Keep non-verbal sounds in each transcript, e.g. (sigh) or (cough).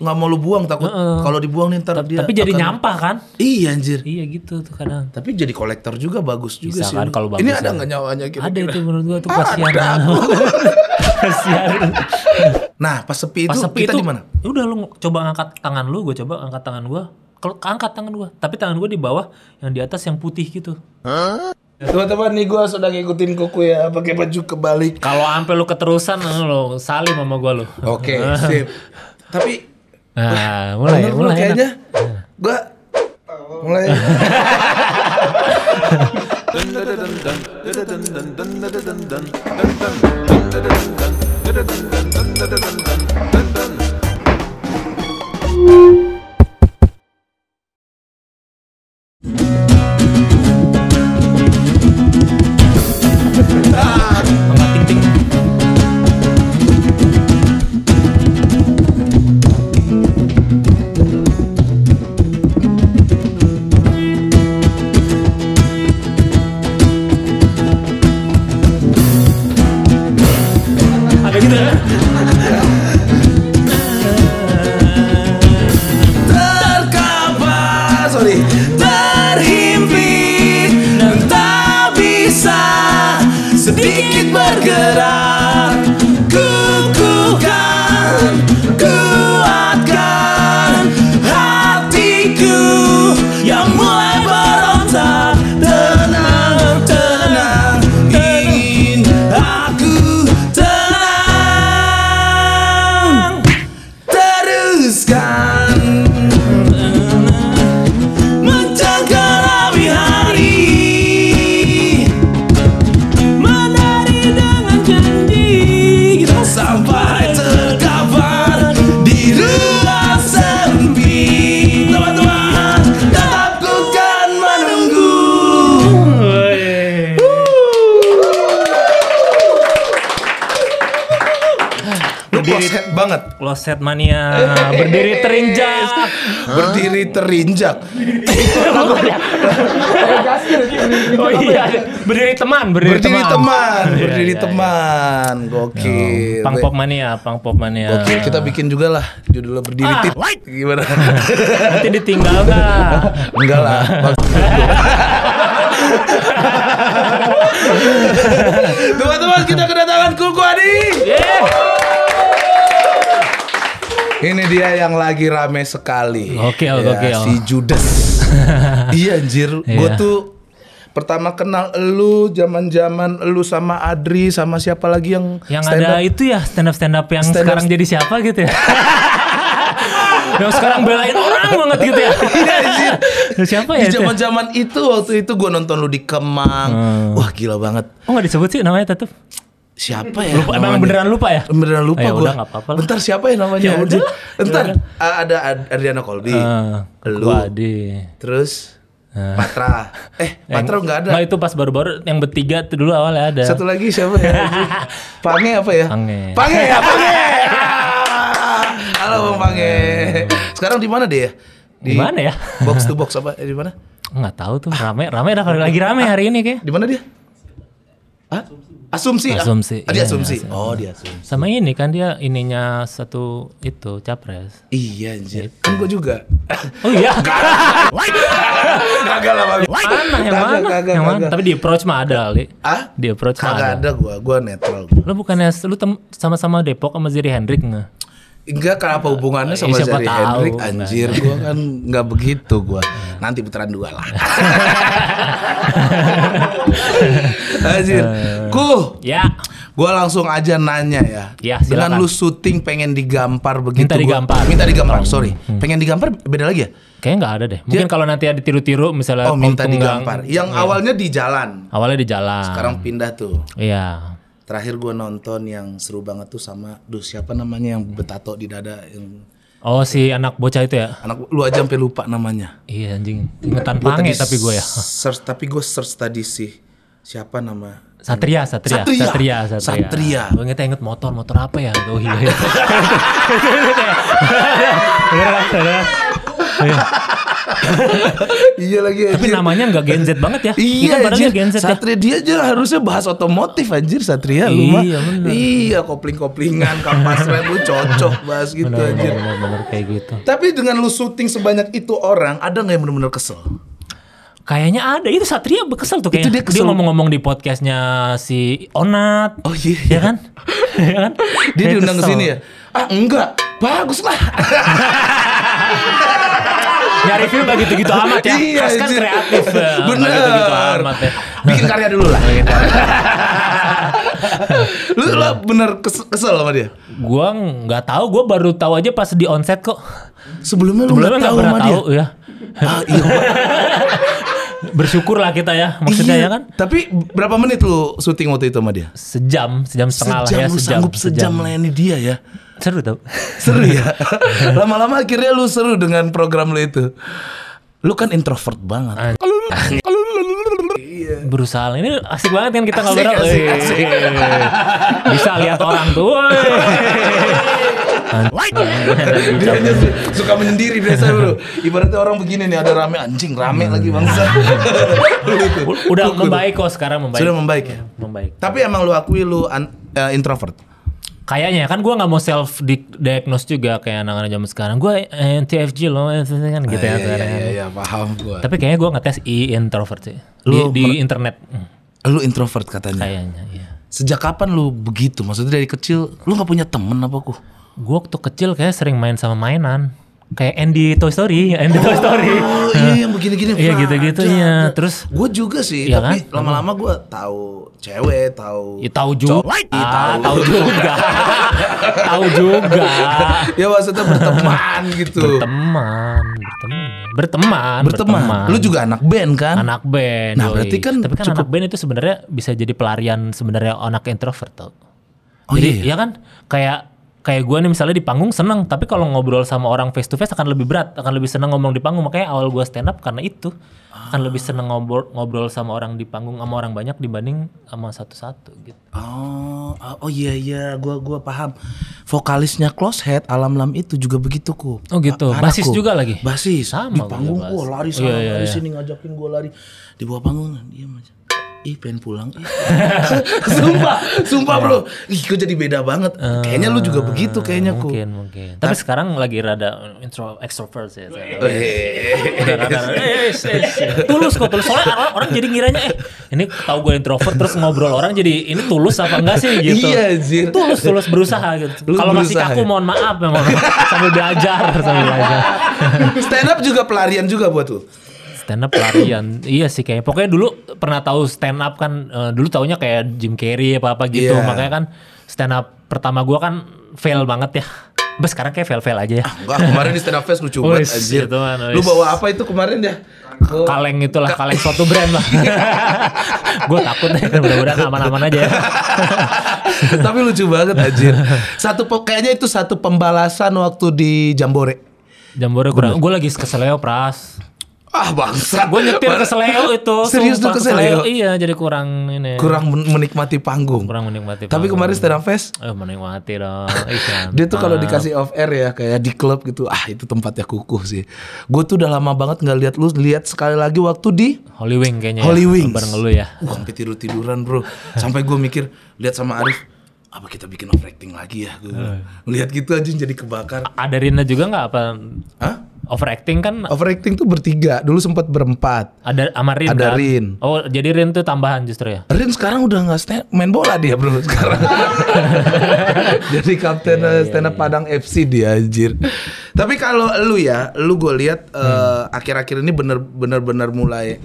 nggak mau lu buang takut uh, kalau dibuang nih ntar tapi dia tapi jadi akan... nyampah kan iya anjir iya gitu tuh kadang tapi jadi kolektor juga bagus juga Bisa sih kan, kalau bagus ini ada ya. nggak nyawanya gitu ada itu menurut gua tuh kasihan (laughs) kasihan nah pas sepi pas itu sepi kita di mana udah lu coba angkat tangan lu gua coba angkat tangan gua kalau angkat tangan gua tapi tangan gua di bawah yang di atas yang putih gitu huh? Ya, teman-teman nih gue sudah ngikutin kuku ya pakai baju kebalik. Kalau ampe lu keterusan lo salim sama gue lo. Oke, okay, (laughs) sip. Tapi Nah, mulai, Bener, mulai kayaknya. Nah. Gua mulai. Thank (laughs) Kloset mania berdiri terinjak. (laughs) Berdiri terinjak. oh iya, ya? berdiri teman, berdiri, berdiri teman. teman, iya, berdiri iya, iya. teman. Gokil. Pang pop mania, pang pop mania. Gokil, kita bikin juga lah judulnya berdiri ah, Gimana? Nanti ditinggal gak Enggak lah. (laughs) Teman-teman kita kedatangan Kuku Adi. Yeah. Ini dia yang lagi rame sekali. Oke, oke, oke. Si Judas. (laughs) iya anjir, yeah. gue tuh pertama kenal lu zaman-zaman lu sama Adri sama siapa lagi yang yang ada up. itu ya stand up stand up yang stand sekarang jadi siapa gitu ya. (laughs) yang sekarang belain orang banget gitu ya. (laughs) Iya anjir. Siapa ya? Di ya? zaman-zaman itu waktu itu gue nonton lu di Kemang. Hmm. Wah, gila banget. Oh, nggak disebut sih namanya tetep siapa ya? Lupa, emang beneran lupa ya? Beneran lupa ah, ya gue. Udah, apa-apa Bentar siapa ya namanya? Ya udah. Bentar. Uh, ada Adriano Colby. Uh, lu. Adi. Terus ah. Patra. (laughs) Eh, Patra enggak ada. Nah, itu pas baru-baru yang bertiga tuh dulu awalnya ada. Satu lagi siapa ya? (laughs) Pange apa ya? Pange. Pange ya, Pange. (laughs) Halo Bang Pange. Sekarang di mana dia? Di mana ya? Box to box apa? Eh, di mana? Enggak tahu tuh. Rame, rame dah lagi rame hari ini kayak. Di mana dia? Hah? Asumsi. Asumsi. Ah, dia iya, asumsi. Iya, Oh, dia asumsi. Sama ini kan dia ininya satu itu capres. Iya, anjir. Gitu. Kan gua juga. Oh iya. (laughs) gagal lah, Bang. Mana yang mana? yang mana? Tapi di approach mah ada, kali, Ah? Di approach mah ada. Kagak ada gua, gua netral. Lu bukannya lu sama-sama Depok sama Ziri Hendrik enggak? Enggak kenapa hubungannya iya, sama siapa? Zari Hendrik anjir gue kan nggak begitu gue Nanti putaran dua lah. (laughs) anjir. Eh. Ku. Ya. gue langsung aja nanya ya. ya silakan. Dengan lu syuting pengen digampar begitu Minta digampar. Gua, minta digampar, hmm. sorry. Hmm. Pengen digampar beda lagi ya? Kayaknya nggak ada deh. Mungkin kalau nanti ada tiru-tiru misalnya Oh, minta digampar. Yang ya. awalnya di jalan. Awalnya di jalan. Sekarang pindah tuh. Iya terakhir gue nonton yang seru banget tuh sama duh siapa namanya yang betato di dada yang Oh si anak bocah itu ya? Anak lu aja sampai lupa namanya. Iya anjing. Ingetan pange tapi gue ya. Search, tapi gue search tadi sih siapa nama Satria, Satria, Satria, Satria, Satria. Satria. Gue inget inget motor, motor apa ya? Gue hilang. (laughs) (laughs) iya lagi anjir. Tapi namanya gak Gen Z banget ya. Iya kan anjir. Gen Z ya. Satria ya. dia aja harusnya bahas otomotif anjir Satria iya, lu mah. Iya, iya kopling-koplingan kampas (laughs) rem lu cocok bahas gitu bener, anjir. Bener, bener, bener, kayak gitu. Tapi dengan lu syuting sebanyak itu orang ada nggak yang bener-bener kesel? Kayaknya ada itu Satria kesel tuh kayaknya. Itu dia, kesel. dia ngomong-ngomong di podcastnya si Onat. Oh iya, iya. ya kan? (laughs) ya kan? dia diundang ke sini ya. Ah enggak, bagus lah. Nyari film gak gitu-gitu amat ya. Iya, Kas kan kreatif. Bener. gitu-gitu amat ya. Bikin karya dulu lah. (laughs) lu lu bener kesel, sama dia? Gua nggak tahu, gua baru tahu aja pas di onset kok. Sebelumnya lu Sebelumnya nggak pernah tahu dia. ya. Ah, iya. (laughs) bersyukur lah kita ya maksudnya iya, ya kan tapi berapa menit lu syuting waktu itu sama dia sejam sejam setengah sejam, lah ya sejam sanggup sejam, sejam melayani dia ya seru tau (laughs) seru ya lama-lama akhirnya lu seru dengan program lu itu lu kan introvert banget iya. berusaha ini asik banget kan kita ngobrol bisa lihat orang tua (laughs) dia hanya suka menyendiri biasa bro. ibaratnya orang begini nih ada rame anjing rame lagi bangsa udah membaik kok sekarang membaik sudah membaik ya membaik tapi emang lu akui lu eh, introvert kayaknya kan gue nggak mau self diagnose juga kayak anak-anak zaman sekarang gue NTFG loh kan gitu ya, ah, iya, iya, ya iya, iya, iya, iya, paham gue tapi kayaknya gue ngetes i introvert sih lu di, di internet lu introvert katanya kayaknya iya sejak kapan lu begitu maksudnya dari kecil lu nggak punya temen apa ku gue waktu kecil kayak sering main sama mainan kayak Andy Toy Story, ya, Andy oh, Toy Story. iya yang begini-gini. Iya gitu-gitu ya. Terus gue juga sih, iya tapi kan? lama-lama gue tahu cewek, tahu ya, tahu juga, ah, iya, tahu juga. (laughs) tahu juga. ya maksudnya berteman gitu. Berteman, berteman. Berteman, berteman. berteman. Lu juga anak band kan? Anak band. Nah, yoi. berarti kan Tapi kan cukup... anak band itu sebenarnya bisa jadi pelarian sebenarnya anak introvert tuh. Oh, jadi iya. ya kan kayak kayak gue nih misalnya di panggung seneng tapi kalau ngobrol sama orang face to face akan lebih berat akan lebih seneng ngomong di panggung makanya awal gue stand up karena itu akan lebih seneng ngobrol ngobrol sama orang di panggung sama orang banyak dibanding sama satu-satu gitu oh oh iya iya gue gua paham vokalisnya close head alam lam itu juga begitu ku oh gitu A basis juga lagi basis sama di panggung gue lari iya, sana iya, iya, lari sini ngajakin gue lari di bawah panggung diam aja ih pengen pulang (laughs) sumpah sumpah bro iya. ih gue jadi beda banget ah, kayaknya lu juga begitu kayaknya ku mungkin mungkin tapi sekarang lagi rada intro extrovert ya eh, eh, eh, tulus kok tulus soalnya orang, orang jadi ngiranya eh ini tahu gue introvert terus ngobrol orang jadi ini tulus apa enggak sih gitu iya sih. tulus tulus berusaha gitu kalau masih kaku mohon maaf memang (laughs) sambil belajar sambil belajar stand up juga pelarian juga buat lu stand up pelarian. (laughs) iya sih kayak pokoknya dulu pernah tahu stand up kan uh, dulu taunya kayak Jim Carrey apa apa gitu. Yeah. Makanya kan stand up pertama gue kan fail banget ya. Bes sekarang kayak fail-fail aja ya. Ah, enggak, kemarin di stand up fest lucu banget anjir. Gitu man, Lu bawa apa itu kemarin ya? Oh. Kaleng itulah, kaleng suatu brand lah. (laughs) gue takut deh, mudah-mudahan (laughs) aman-aman aja ya. Tapi lucu banget anjir. Satu kayaknya itu satu pembalasan waktu di Jambore. Jambore Gue lagi keselnya pras. Ah bangsa Gue nyetir ke Seleo itu Serius tuh ke Seleo? Iya jadi kurang ini Kurang menikmati panggung Kurang menikmati panggung. Tapi kemarin stand up fest Eh menikmati dong (laughs) Dia tuh kalau dikasih off air ya Kayak di klub gitu Ah itu tempatnya kukuh sih Gue tuh udah lama banget gak lihat lu Lihat sekali lagi waktu di Holy Wing kayaknya ya, Holy ya. Bareng lu ya Wah sampai tidur-tiduran bro Sampai gue mikir Lihat sama Arif apa kita bikin overacting lagi ya gue uh. melihat gitu aja jadi kebakar ada Rina juga nggak apa Hah? Overacting kan Overacting tuh bertiga Dulu sempat berempat Ada sama Ada kan? Rin Oh jadi Rin tuh tambahan justru ya Rin sekarang udah nggak stand, main bola dia bro sekarang (laughs) Jadi kapten yeah, iya, eh, iya, stand up yeah, Padang FC dia anjir Tapi kalau lu ya Lu gue lihat eh, hmm. uh, akhir-akhir ini bener-bener mulai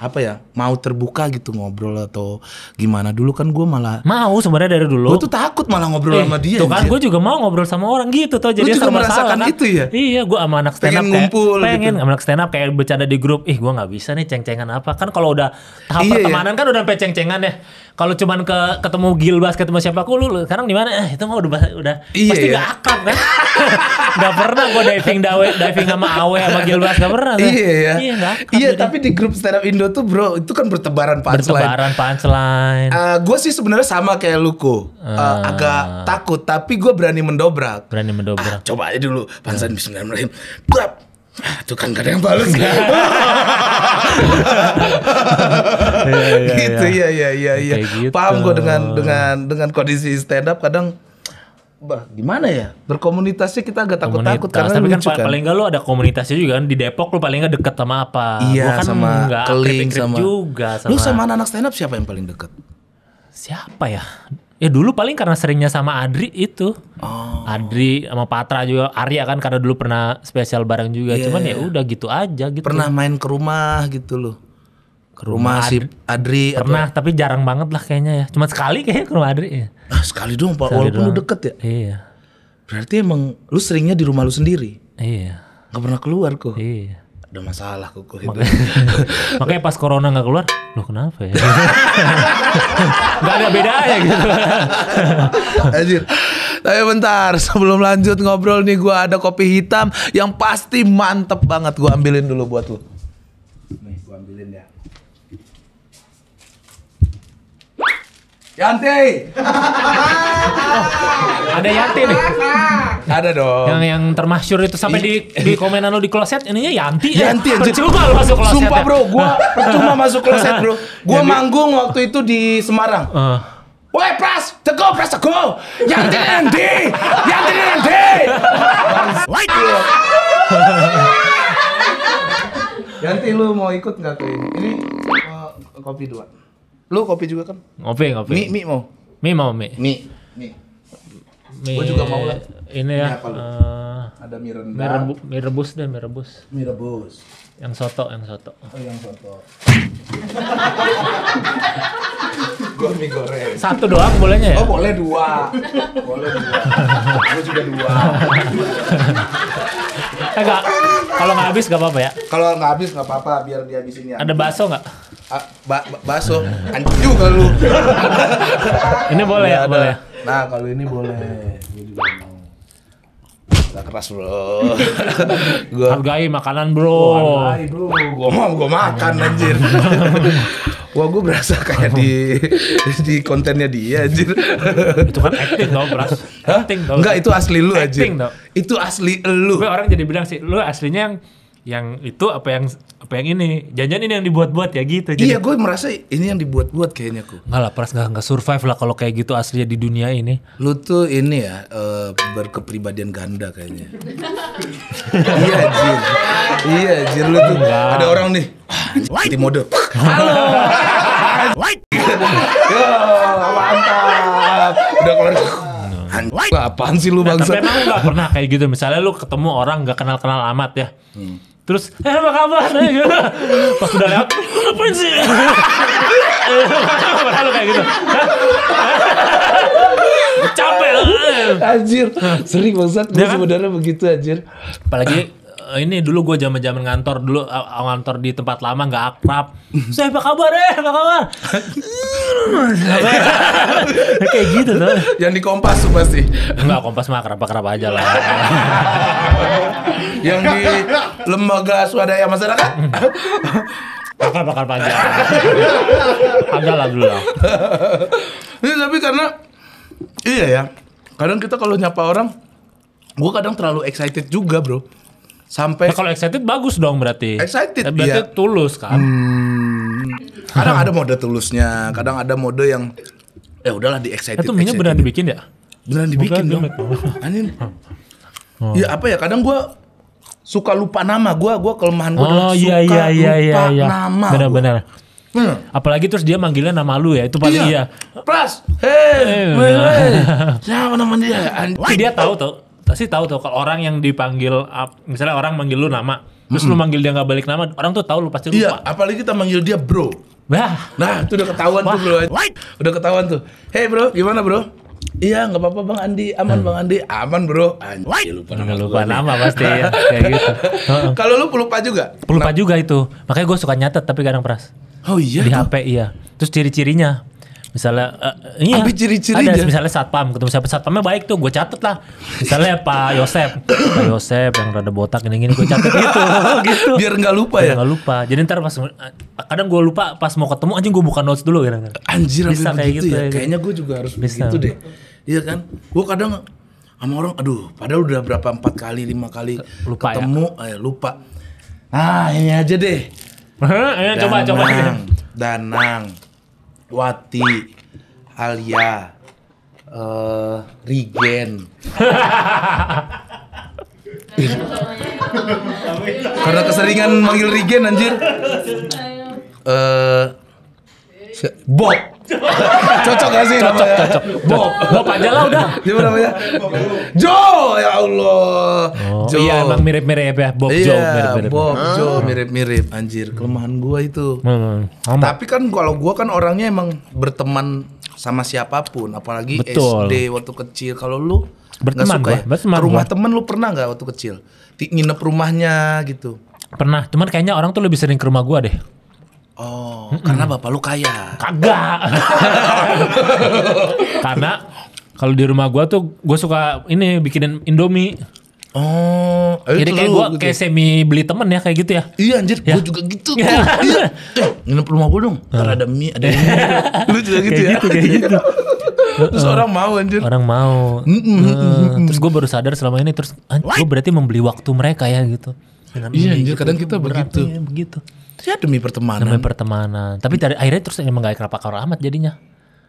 apa ya mau terbuka gitu ngobrol atau gimana dulu kan gue malah mau sebenarnya dari dulu gue tuh takut malah ngobrol eh, sama dia tuh kan gue juga mau ngobrol sama orang gitu tuh jadi juga sama merasakan salah, kan. itu ya iya gue sama anak stand up gitu. pengen kayak, pengen gitu. sama anak stand up kayak bercanda di grup ih gue nggak bisa nih ceng-cengan apa kan kalau udah tahap iya, iya. pertemanan iya. kan udah sampai ceng-cengan ya kalau cuman ke ketemu Gilbas ketemu siapa aku lu, lu sekarang di mana eh itu mah udah udah iya, pasti iya. gak akan kan (laughs) gak pernah gue diving dawe diving sama Awe sama Gilbas gak pernah kan? iya iya iya, iya tapi di grup stand up Indo tuh bro itu kan bertebaran punchline. Bertebaran punchline. Uh, eh, gue sih sebenarnya sama kayak Luko, uh, eh, uh, ah. agak takut tapi gue berani mendobrak. Berani mendobrak. Ah, coba aja dulu punchline uh. Bismillahirrahmanirrahim. Blap. Ah, tuh kan gak ada yang balas (laughs) ya, gitu ya ya ya ya. Paham gue dengan dengan dengan kondisi stand up kadang bah gimana ya berkomunitasnya kita agak takut takut karena tapi kan, paling enggak kan. lo ada komunitasnya juga kan di Depok lo paling enggak deket sama apa iya kan sama enggak keling sama juga sama lu sama anak, -anak stand up siapa yang paling deket siapa ya ya dulu paling karena seringnya sama Adri itu oh. Adri sama Patra juga Arya kan karena dulu pernah spesial bareng juga yeah. cuman ya iya. udah gitu aja gitu pernah main ke rumah gitu loh ke rumah, rumah si Adri pernah atau... Ya? tapi jarang banget lah kayaknya ya cuma sekali kayaknya ke rumah Adri ya ah, sekali dong Pak. walaupun doang. lu deket ya iya berarti emang lu seringnya di rumah lu sendiri iya nggak pernah keluar kok iya ada masalah kok Maka, (laughs) makanya pas corona nggak keluar Lu kenapa ya (laughs) nggak ada bedanya gitu (laughs) Anjir. Tapi bentar, sebelum lanjut ngobrol nih gue ada kopi hitam yang pasti mantep banget gue ambilin dulu buat lu. Yanti. (laughs) ada Yanti nih. Ada dong. Yang yang termasyur itu sampai di di komenan lo di kloset ininya Yanti. Yanti ya. Percuma lo masuk kloset. Sumpah ya? bro, gua percuma masuk kloset bro. (laughs) Gua manggung waktu itu di Semarang. Uh. Woi pras, tego pras tego, Yanti Yanti, Yanti di. Gitu like Yanti lu mau ikut nggak ke ini? Ini eh, kopi dua. Lu kopi juga kan? Ngopi, kopi. Mi, mi mau. Mi mau, mi. Mi. Mi. mi juga mau lah. Ini ya. Eh, ada mie rendang. Mie, rebu, mie rebus deh, mie rebus. Mie rebus. Yang soto, yang soto. Oh, yang soto. (laughs) gua mie goreng. Satu doang bolehnya ya? Oh, boleh dua. boleh dua. gua juga dua. (laughs) Eh enggak. Kalau nggak habis nggak apa-apa ya. Kalau nggak habis nggak apa-apa biar dihabisin ya. Ada bakso nggak? Ah, ba bakso. Anjing juga lu. ini boleh ya, ya boleh. Nah, kalau ini boleh. ini juga Gak keras bro (laughs) gua... Hargai makanan bro Hargai bro Gue mau gue makan anjir (laughs) Wah gue berasa kayak di (laughs) di kontennya dia anjir. itu kan acting dong beras. Acting dong. Enggak itu asli lu aja. Itu asli lu. Gue orang jadi bilang sih lu aslinya yang yang itu apa yang apa yang ini janjian ini yang dibuat-buat ya gitu iya gue merasa ini yang dibuat-buat kayaknya aku Enggak lah pras enggak survive lah kalau kayak gitu aslinya di dunia ini lu tuh ini ya uh, berkepribadian ganda kayaknya (laughs) iya Jin. iya Jin lu tuh Enggak. ada orang nih ah, di mode halo (laughs) Yo, mantap udah keluar Anjing, nah. apaan sih lu bangsa? Nah, tapi emang gak pernah kayak gitu. Misalnya lu ketemu orang gak kenal-kenal amat ya. Hmm terus eh apa kabar (laughs) gitu. pas udah lewat apa sih (laughs) padahal kayak gitu (laughs) capek anjir sering banget gue iya kan? sebenarnya begitu anjir apalagi Eh, ini dulu gue zaman zaman ngantor dulu eh, ngantor di tempat lama nggak akrab. Saya eh, apa kabar eh apa kabar? (laughs) Kayak gitu tuh. Yang di Kompas tuh pasti. Nggak Kompas mah akrab akrab aja lah. (laughs) Yang di lembaga swadaya masyarakat. (laughs) Bakar bakar aja. Ada lah dulu lah. Ini iya, tapi karena iya ya. Kadang kita kalau nyapa orang, gue kadang terlalu excited juga bro sampai nah, kalau excited bagus dong berarti excited eh, berarti iya. tulus kan hmm. kadang ada mode tulusnya kadang ada mode yang ya udahlah di excited itu minyak benar dibikin ya Benar dibikin dong (laughs) Anin, oh. ya apa ya kadang gue suka lupa nama gue gue kelemahan gue oh, iya, suka iya, iya, iya lupa iya, iya. nama benar-benar Hmm. Apalagi terus dia manggilnya nama lu ya, itu paling iya. iya. Plus, hey, hey, hey. siapa nama dia? Anjing. Dia tahu tuh pasti tahu tuh kalau orang yang dipanggil misalnya orang manggil lu nama terus mm -hmm. lu manggil dia nggak balik nama orang tuh tahu lu pasti iya, lupa iya apalagi kita manggil dia bro nah nah itu udah ketahuan Wah. tuh bro udah ketahuan tuh hey bro gimana bro Iya, nggak apa-apa Bang Andi, aman hmm. Bang Andi, aman bro. Anjir, lupa nama. Lupa nama pasti ya, (laughs) kayak gitu. Kalau lu pelupa juga? Pelupa nah. juga itu. Makanya gue suka nyatet tapi kadang peras. Oh iya. Di tuh? HP iya. Terus ciri-cirinya misalnya uh, iya Ambil ciri-ciri ada misalnya satpam ketemu siapa satpamnya baik tuh gue catet lah misalnya Pak Yosep Pak Yosep yang rada botak ini gini gue catet gitu (laughs) gitu biar nggak lupa biar ya nggak lupa jadi ntar pas kadang gue lupa pas mau ketemu anjing gue buka notes dulu gitu anjir bisa kayak gitu, gitu ya. ya. kayaknya gue juga harus bisa. begitu deh iya kan gue kadang sama orang aduh padahal udah berapa empat kali lima kali lupa ya? ketemu ya? eh, lupa ah ini aja deh Danang, (laughs) iya, coba coba danang Wati, Alia, uh, Rigen. Karena keseringan manggil Rigen anjir. Eh uh, Bob cocok gak sih cocok, namanya? Cocok, Bob. Bob aja lah udah. Gimana namanya? Jo, ya Allah. Oh, jo. Iya, emang mirip-mirip ya. Bob yeah, Jo, iya, mirip-mirip. Bob ah. Jo, mirip-mirip. Anjir, kelemahan gua itu. Hmm, Tapi kan kalau gua kan orangnya emang berteman sama siapapun, apalagi Betul. SD waktu kecil. Kalau lu berteman suka, gua, ya? Ke rumah gua. temen lu pernah nggak waktu kecil? Nginep rumahnya gitu. Pernah, cuman kayaknya orang tuh lebih sering ke rumah gua deh. Oh, mm karena bapak lu kaya. Kagak. (laughs) karena kalau di rumah gua tuh gua suka ini bikinin Indomie. Oh, jadi kayak gue gitu. kayak ya? semi beli temen ya kayak gitu ya? Iya anjir, ya. gue juga gitu. (laughs) Ya. Iya. eh, nginep rumah gue dong. Ntar ada mie, ada mie. (laughs) Lu juga gitu ya? Gitu, kayak gitu. terus uh, orang mau anjir. Orang mau. Uh, terus gue baru sadar selama ini terus gue berarti membeli waktu mereka ya gitu. iya anjir, kadang kita begitu. Ya, begitu. Ya demi pertemanan. Demi pertemanan. Tapi dari akhirnya terus emang gak akrab akrab amat jadinya.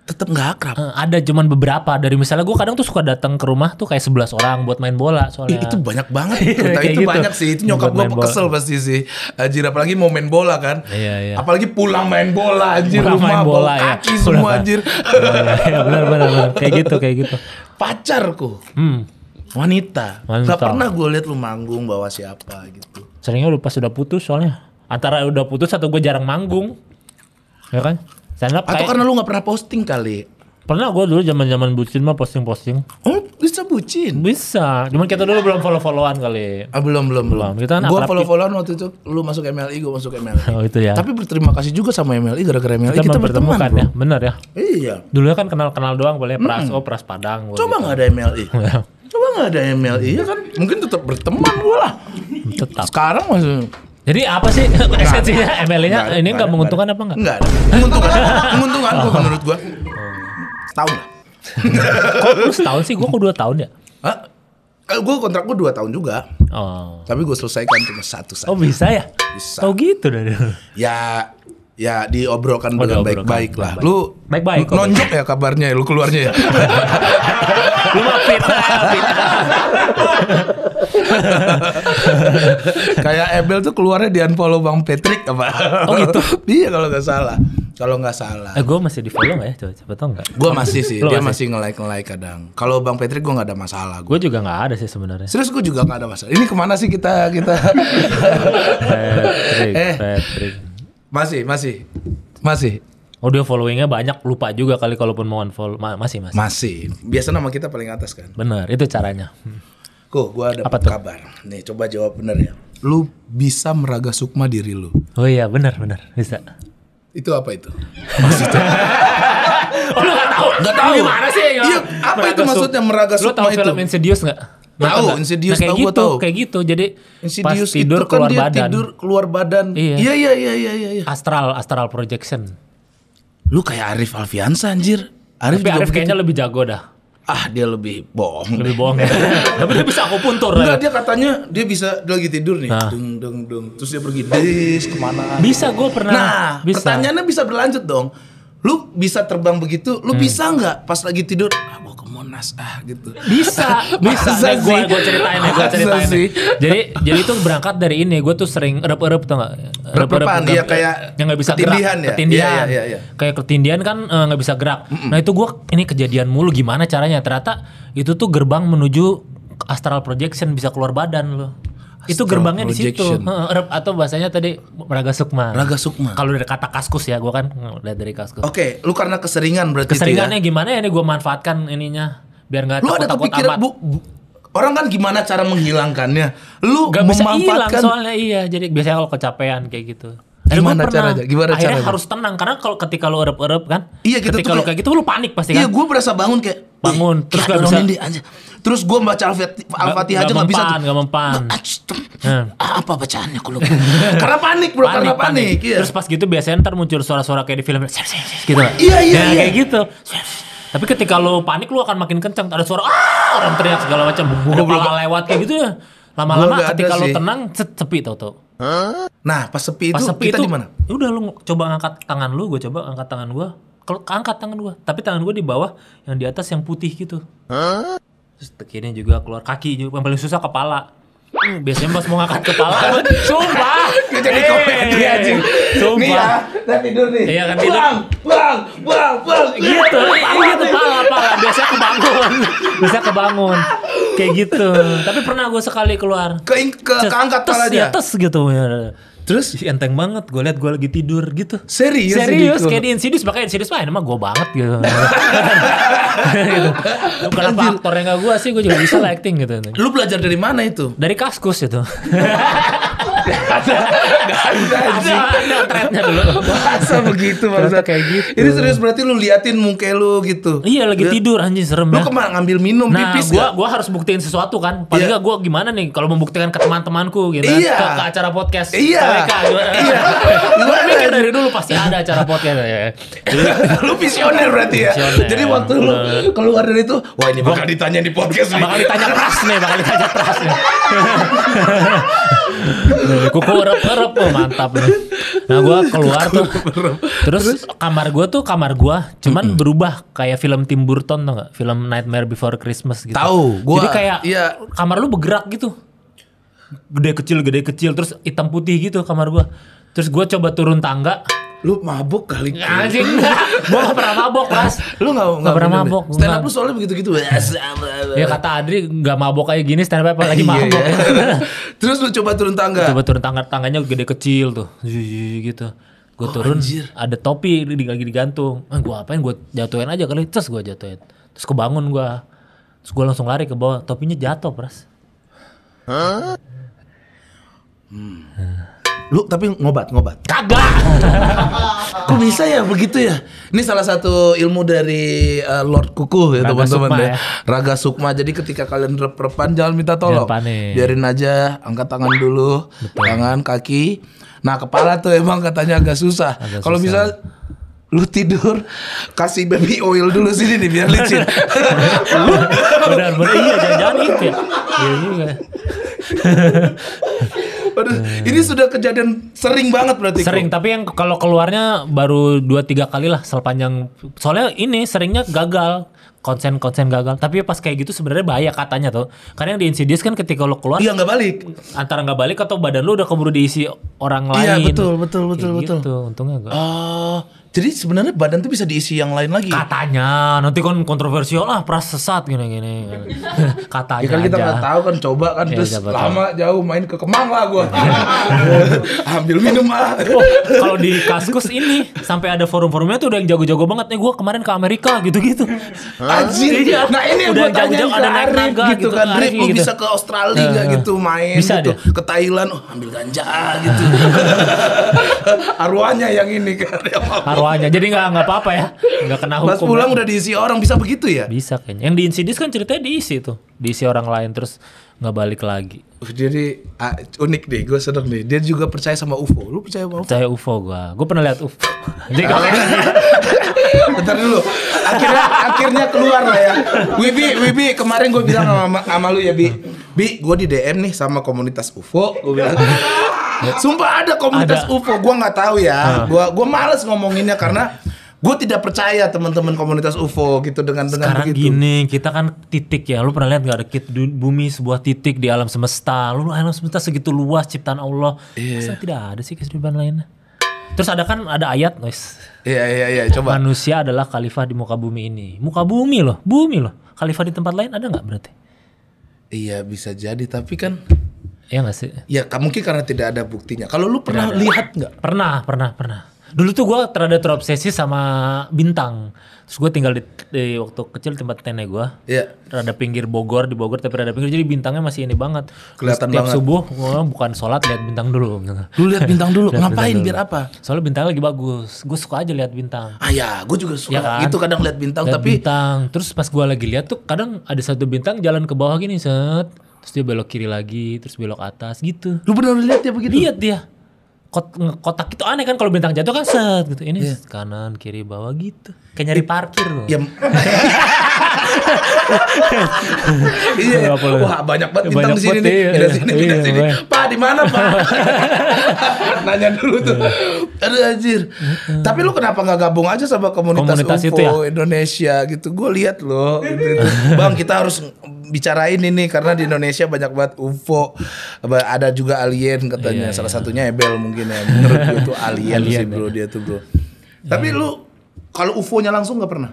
Tetap gak akrab. Uh, ada cuman beberapa dari misalnya gue kadang tuh suka datang ke rumah tuh kayak 11 orang buat main bola soalnya. itu banyak banget. (laughs) Iya, itu, itu gitu. banyak sih. Itu nyokap gue kesel pasti sih. Anjir apalagi mau main bola kan. Iya, iya. Apalagi pulang main bola anjir pulang rumah main bola, ya. kaki pulang semua anjir. ya, benar benar benar. Kayak gitu kayak gitu. Pacarku. Hmm. Wanita. Wanita. Gak pernah gue liat lu manggung bawa siapa gitu. Seringnya lu pas udah putus soalnya antara udah putus atau gue jarang manggung ya kan stand up atau kayak, karena lu nggak pernah posting kali pernah gue dulu zaman zaman bucin mah posting posting oh bisa bucin bisa cuman kita dulu belum follow followan kali ah, belum belum belum kita kan gue follow followan waktu itu lu masuk MLI gue masuk MLI (laughs) oh itu ya tapi berterima kasih juga sama MLI gara-gara MLI kita, kita bertemu kan ya benar ya iya dulu kan kenal kenal doang boleh hmm. pras oh pras padang coba nggak gitu. ada MLI coba nggak ada MLI (laughs) ya kan mungkin tetap berteman gue lah tetap sekarang masih jadi apa sih esensinya ml nya ini nggak menguntungkan apa nggak? Nggak, (laughs) menguntungkan, menguntungkan kok menurut gua. (laughs) Setahun lah. Kok lu setahun sih? Gua kok dua tahun ya? Hah? Gue kontrak gue dua tahun juga. Oh. Tapi gue selesaikan cuma satu saja. Oh bisa ya? Bisa. Oh gitu dari Ya ya diobrolkan oh, dengan baik-baik lah. Lu baik-baik nonjok ya kabarnya ya lu keluarnya ya. (laughs) lu mau fitnah, fitnah. (laughs) Kayak Ebel tuh keluarnya di unfollow Bang Patrick apa? Oh gitu. (laughs) iya kalau nggak salah. Kalau nggak salah. Eh, gue masih di follow nggak ya? Coba, coba tau nggak? Gue masih sih. dia masih nge-like nge-like kadang. Kalau Bang Patrick gue nggak ada masalah. Gue juga nggak ada sih sebenarnya. Serius gue juga nggak ada masalah. Ini kemana sih kita kita? Patrick, (laughs) eh. Patrick. Masih, masih, masih. Oh dia followingnya banyak lupa juga kali kalaupun mau unfollow masih masih. Masih. Biasa nama kita paling atas kan. Bener itu caranya. Kok gue ada kabar. Nih coba jawab bener ya. Lu bisa meraga sukma diri lu. Oh iya bener bener bisa. Itu apa itu? Maksudnya? (laughs) oh, lu gak tau. Gak tau Gimana sih? Iya, apa meraga itu maksudnya meraga sukma itu? Lu tahu film Insidious gak? Tahu, Insidious nah, tahu gitu, tahu. Kayak gitu, jadi Insidious pas tidur itu kan keluar dia badan. tidur keluar badan. Iya. iya. Iya, iya, iya, iya, iya. Astral, astral projection. Lu kayak Arif Alfiansa anjir. Arif Tapi Arif kayaknya lebih jago dah ah dia lebih bohong lebih bohong ya (laughs) tapi dia bisa aku puntur enggak dia katanya dia bisa dia lagi tidur nih nah. dung dung dung terus dia pergi dis kemana bisa gue pernah nah bisa. pertanyaannya bisa berlanjut dong lu bisa terbang begitu lu hmm. bisa nggak pas lagi tidur ah gua ke Monas ah gitu bisa (laughs) bisa, sih. Gue ceritain ya gua ceritain sih. jadi jadi itu berangkat dari ini gue tuh sering erup-erup tuh nggak erep-erepan dia kayak yang nggak bisa ketindihan gerak ya? ketindihan ya, ya, ya, ya. kayak ketindihan kan eh, nggak uh, bisa gerak mm -mm. nah itu gue ini kejadian mulu gimana caranya ternyata itu tuh gerbang menuju astral projection bisa keluar badan lo itu gerbangnya di situ atau bahasanya tadi Raga Sukma. Raga Sukma. Kalau dari kata kaskus ya, gue kan lihat dari kaskus. Oke, okay, lu karena keseringan berarti ya? Keseringannya ya? gimana ya ini gue manfaatkan ininya biar nggak takut-takut amat. ada bu, bu, orang kan gimana cara menghilangkannya? Lu gak memanfaatkan bisa hilang soalnya iya. Jadi biasanya kalau kecapean kayak gitu. Eh, gimana pernah, caranya? Gimana akhirnya caranya? harus tenang karena kalau ketika lu erup-erup kan, iya, gitu ketika lu kayak, kayak gitu lu panik pasti iya, kan. Iya, gue berasa bangun kayak bangun terus gak bisa di, terus gue baca al-fatihah aja gak bisa tuh. gak mempan hmm. apa bacaannya kalau karena panik bro panik, karena panik, iya. terus pas gitu biasanya ntar muncul suara-suara kayak di film gitu iya iya, ya, iya. kayak gitu tapi ketika lo panik lo akan makin kencang ada suara ah orang teriak segala macam ada pala lewat kayak gitu ya lama-lama ketika lo tenang sepi tau tuh nah pas sepi itu pas sepi kita di mana udah lo coba angkat tangan lo gue coba angkat tangan gue kalau angkat tangan gue tapi tangan gue di bawah yang di atas yang putih gitu huh? terus tekinnya juga keluar kaki juga yang paling susah kepala Hmm, biasanya pas mau ngangkat kepala Sumpah jadi komedi iya. aja Sumpah Nih ya Kita tidur nih Iya kan tidur Bang Bang Bang Bang Gitu iya Gitu iya pala pala Biasanya kebangun Biasanya kebangun Kayak gitu Tapi pernah gue sekali keluar Ke, ke, keangkat kepala dia Tes gitu Terus? Ih, enteng banget, gue liat gue lagi tidur gitu. Serius? Serius, gitu. kayak di Insidious, makanya Insidious mah emang gue banget gitu. (laughs) gitu. Bukan apa aktornya gak gue sih, gue juga bisa acting gitu. Lu belajar dari mana itu? Dari Kaskus itu. (laughs) ada, ada, ada, ada threadnya dulu. Masa begitu masa kayak gitu. Ini serius berarti lu liatin muka lu gitu. Iya lagi Lihat. tidur anjing serem. Lu ya. kemana ngambil minum nah, pipis gua, gak? gua harus buktiin sesuatu kan. Paling yeah. gua gimana nih kalau membuktikan ke teman-temanku gitu. Iya. Ke, ke acara podcast. Iya. Mereka, Iya. gua (laughs) mikir dari dulu pasti ada acara podcast ya. (laughs) lu visioner berarti ya. Jadi waktu lu keluar dari itu, wah ini bakal ditanya di podcast nih. Bakal ditanya pras nih, bakal ditanya pras nih gitu. Kuku erep-erep oh, mantap nih. Nah gue keluar tuh. Terus, kamar gue tuh kamar gue cuman mm -mm. berubah kayak film Tim Burton tuh gak? Film Nightmare Before Christmas gitu. Tahu. Jadi kayak iya. kamar lu bergerak gitu. Gede kecil gede kecil terus hitam putih gitu kamar gue. Terus gue coba turun tangga lu mabok kali anjing (laughs) gua gak pernah mabok mas lu gak, gak, pernah bener, mabok stand up lu soalnya begitu gitu (laughs) ya kata Adri gak mabok kayak gini stand up apa lagi iya, mabok iya. (laughs) terus lu coba turun tangga coba turun tangga tangganya gede kecil tuh gitu gue oh, turun ada topi lagi digantung ah, eh, gue apain gue jatuhin aja kali terus gue jatuhin terus kebangun gue terus gue langsung lari ke bawah topinya jatuh pras huh? hmm. Lu tapi ngobat ngobat. Kagak. (laughs) Kok bisa ya begitu ya? Ini salah satu ilmu dari uh, Lord Kuku ya teman-teman ya. ya. Raga Sukma. Jadi ketika kalian rep-repan jangan minta tolong. Biarin aja angkat tangan dulu, Betul. tangan, kaki. Nah, kepala tuh emang katanya agak susah. Kalau bisa lu tidur kasih baby oil dulu sini nih biar licin. benar benar iya jangan-jangan itu ya. Iya juga. (laughs) Padahal hmm. ini sudah kejadian sering banget berarti. Sering, kok. tapi yang kalau keluarnya baru 2 3 kali lah sepanjang soalnya ini seringnya gagal konsen-konsen gagal. Tapi pas kayak gitu sebenarnya bahaya katanya tuh. Karena yang di Insidious kan ketika lo keluar Iya nggak balik. Antara nggak balik atau badan lo udah keburu diisi orang iya, lain. Iya betul betul betul kayak betul. Gitu. Untungnya gak. Oh, jadi sebenarnya badan tuh bisa diisi yang lain lagi. Katanya, nanti kan kontroversial lah, pras sesat gini-gini. (laughs) Katanya. Ya kan kita nggak tahu kan, coba kan ya, terus coba, lama jauh main ke Kemang lah gue. (laughs) Iya. (laughs) Ambil minum lah. Oh, kalau di Kaskus ini sampai ada forum-forumnya tuh udah yang jago-jago banget nih gue kemarin ke Amerika gitu-gitu. Anjir. Iya. Nah, ini yang udah tanya jago -jago, ada naik naga gitu, gitu kan. Rip, gitu. bisa ke Australia uh, gitu main bisa gitu. Ke Thailand, oh, ambil ganja gitu. Arwahnya yang ini kan dakwanya. Jadi nggak nggak apa-apa ya, nggak kena hukum. Mas pulang udah diisi orang bisa begitu ya? Bisa kayaknya. Yang diinsidis kan ceritanya diisi tuh, diisi orang lain terus nggak balik lagi. Uh, jadi uh, unik deh, gue seneng deh. Dia juga percaya sama UFO. Lu percaya sama UFO? Percaya UFO gue. Gue pernah lihat UFO. (laughs) Jadi kalau (laughs) Bentar dulu. Akhirnya akhirnya keluar lah ya. Wibi, Wibi kemarin gue bilang sama, sama lu ya Bi. Bi, gue di DM nih sama komunitas UFO. Gue bilang Sumpah ada komunitas ada. UFO, gue nggak tahu ya. gue gua males ngomonginnya karena gue tidak percaya teman-teman komunitas UFO gitu dengan dengan sekarang begitu. gini kita kan titik ya lu pernah lihat gak ada kit bumi sebuah titik di alam semesta lu alam semesta segitu luas ciptaan Allah yeah. masa tidak ada sih kehidupan lainnya terus ada kan ada ayat guys iya iya iya coba manusia adalah khalifah di muka bumi ini muka bumi loh bumi loh khalifah di tempat lain ada nggak berarti iya bisa jadi tapi kan Iya gak sih? Ya mungkin karena tidak ada buktinya. Kalau lu pernah tidak lihat nggak? Pernah, pernah, pernah. Dulu tuh gue terada terobsesi sama bintang. Terus gue tinggal di, di waktu kecil tempat nenek gue. Iya. Yeah. Terada pinggir Bogor, di Bogor tapi terada pinggir. Jadi bintangnya masih ini banget. Kelihatan Setiap banget. subuh gue bukan sholat lihat bintang dulu. Gitu. Lu lihat bintang dulu? (laughs) Ngapain bintang dulu. biar apa? Soalnya bintang lagi bagus. Gue suka aja lihat bintang. Ah ya, gue juga suka. Ya kan? Itu kadang lihat bintang lihat tapi. bintang. Terus pas gue lagi lihat tuh kadang ada satu bintang jalan ke bawah gini set terus dia belok kiri lagi terus belok atas gitu lu pernah lihat dia begitu lihat dia Kot, kotak itu aneh kan kalau bintang jatuh kan set gitu ini yeah. kanan kiri bawah gitu kayak nyari iya. parkir loh yeah. (laughs) iya. Wah, banyak banget bintang di sini nih. Iya, sini, iya, sini. Pak, di mana, Pak? (laughs) Nanya dulu tuh. Iya. Aduh anjir. Tapi lu kenapa nggak gabung aja sama komunitas, komunitas UFO ya? Indonesia gitu? Gue lihat loh. Gitu, gitu. (laughs) Bang, kita harus bicarain ini karena di Indonesia banyak banget UFO ada juga alien katanya iya, salah iya. satunya Ebel mungkin ya menurut gue tuh alien, (laughs) alien sih bro ya. dia tuh bro iya, tapi tapi iya. lu kalau UFO-nya langsung nggak pernah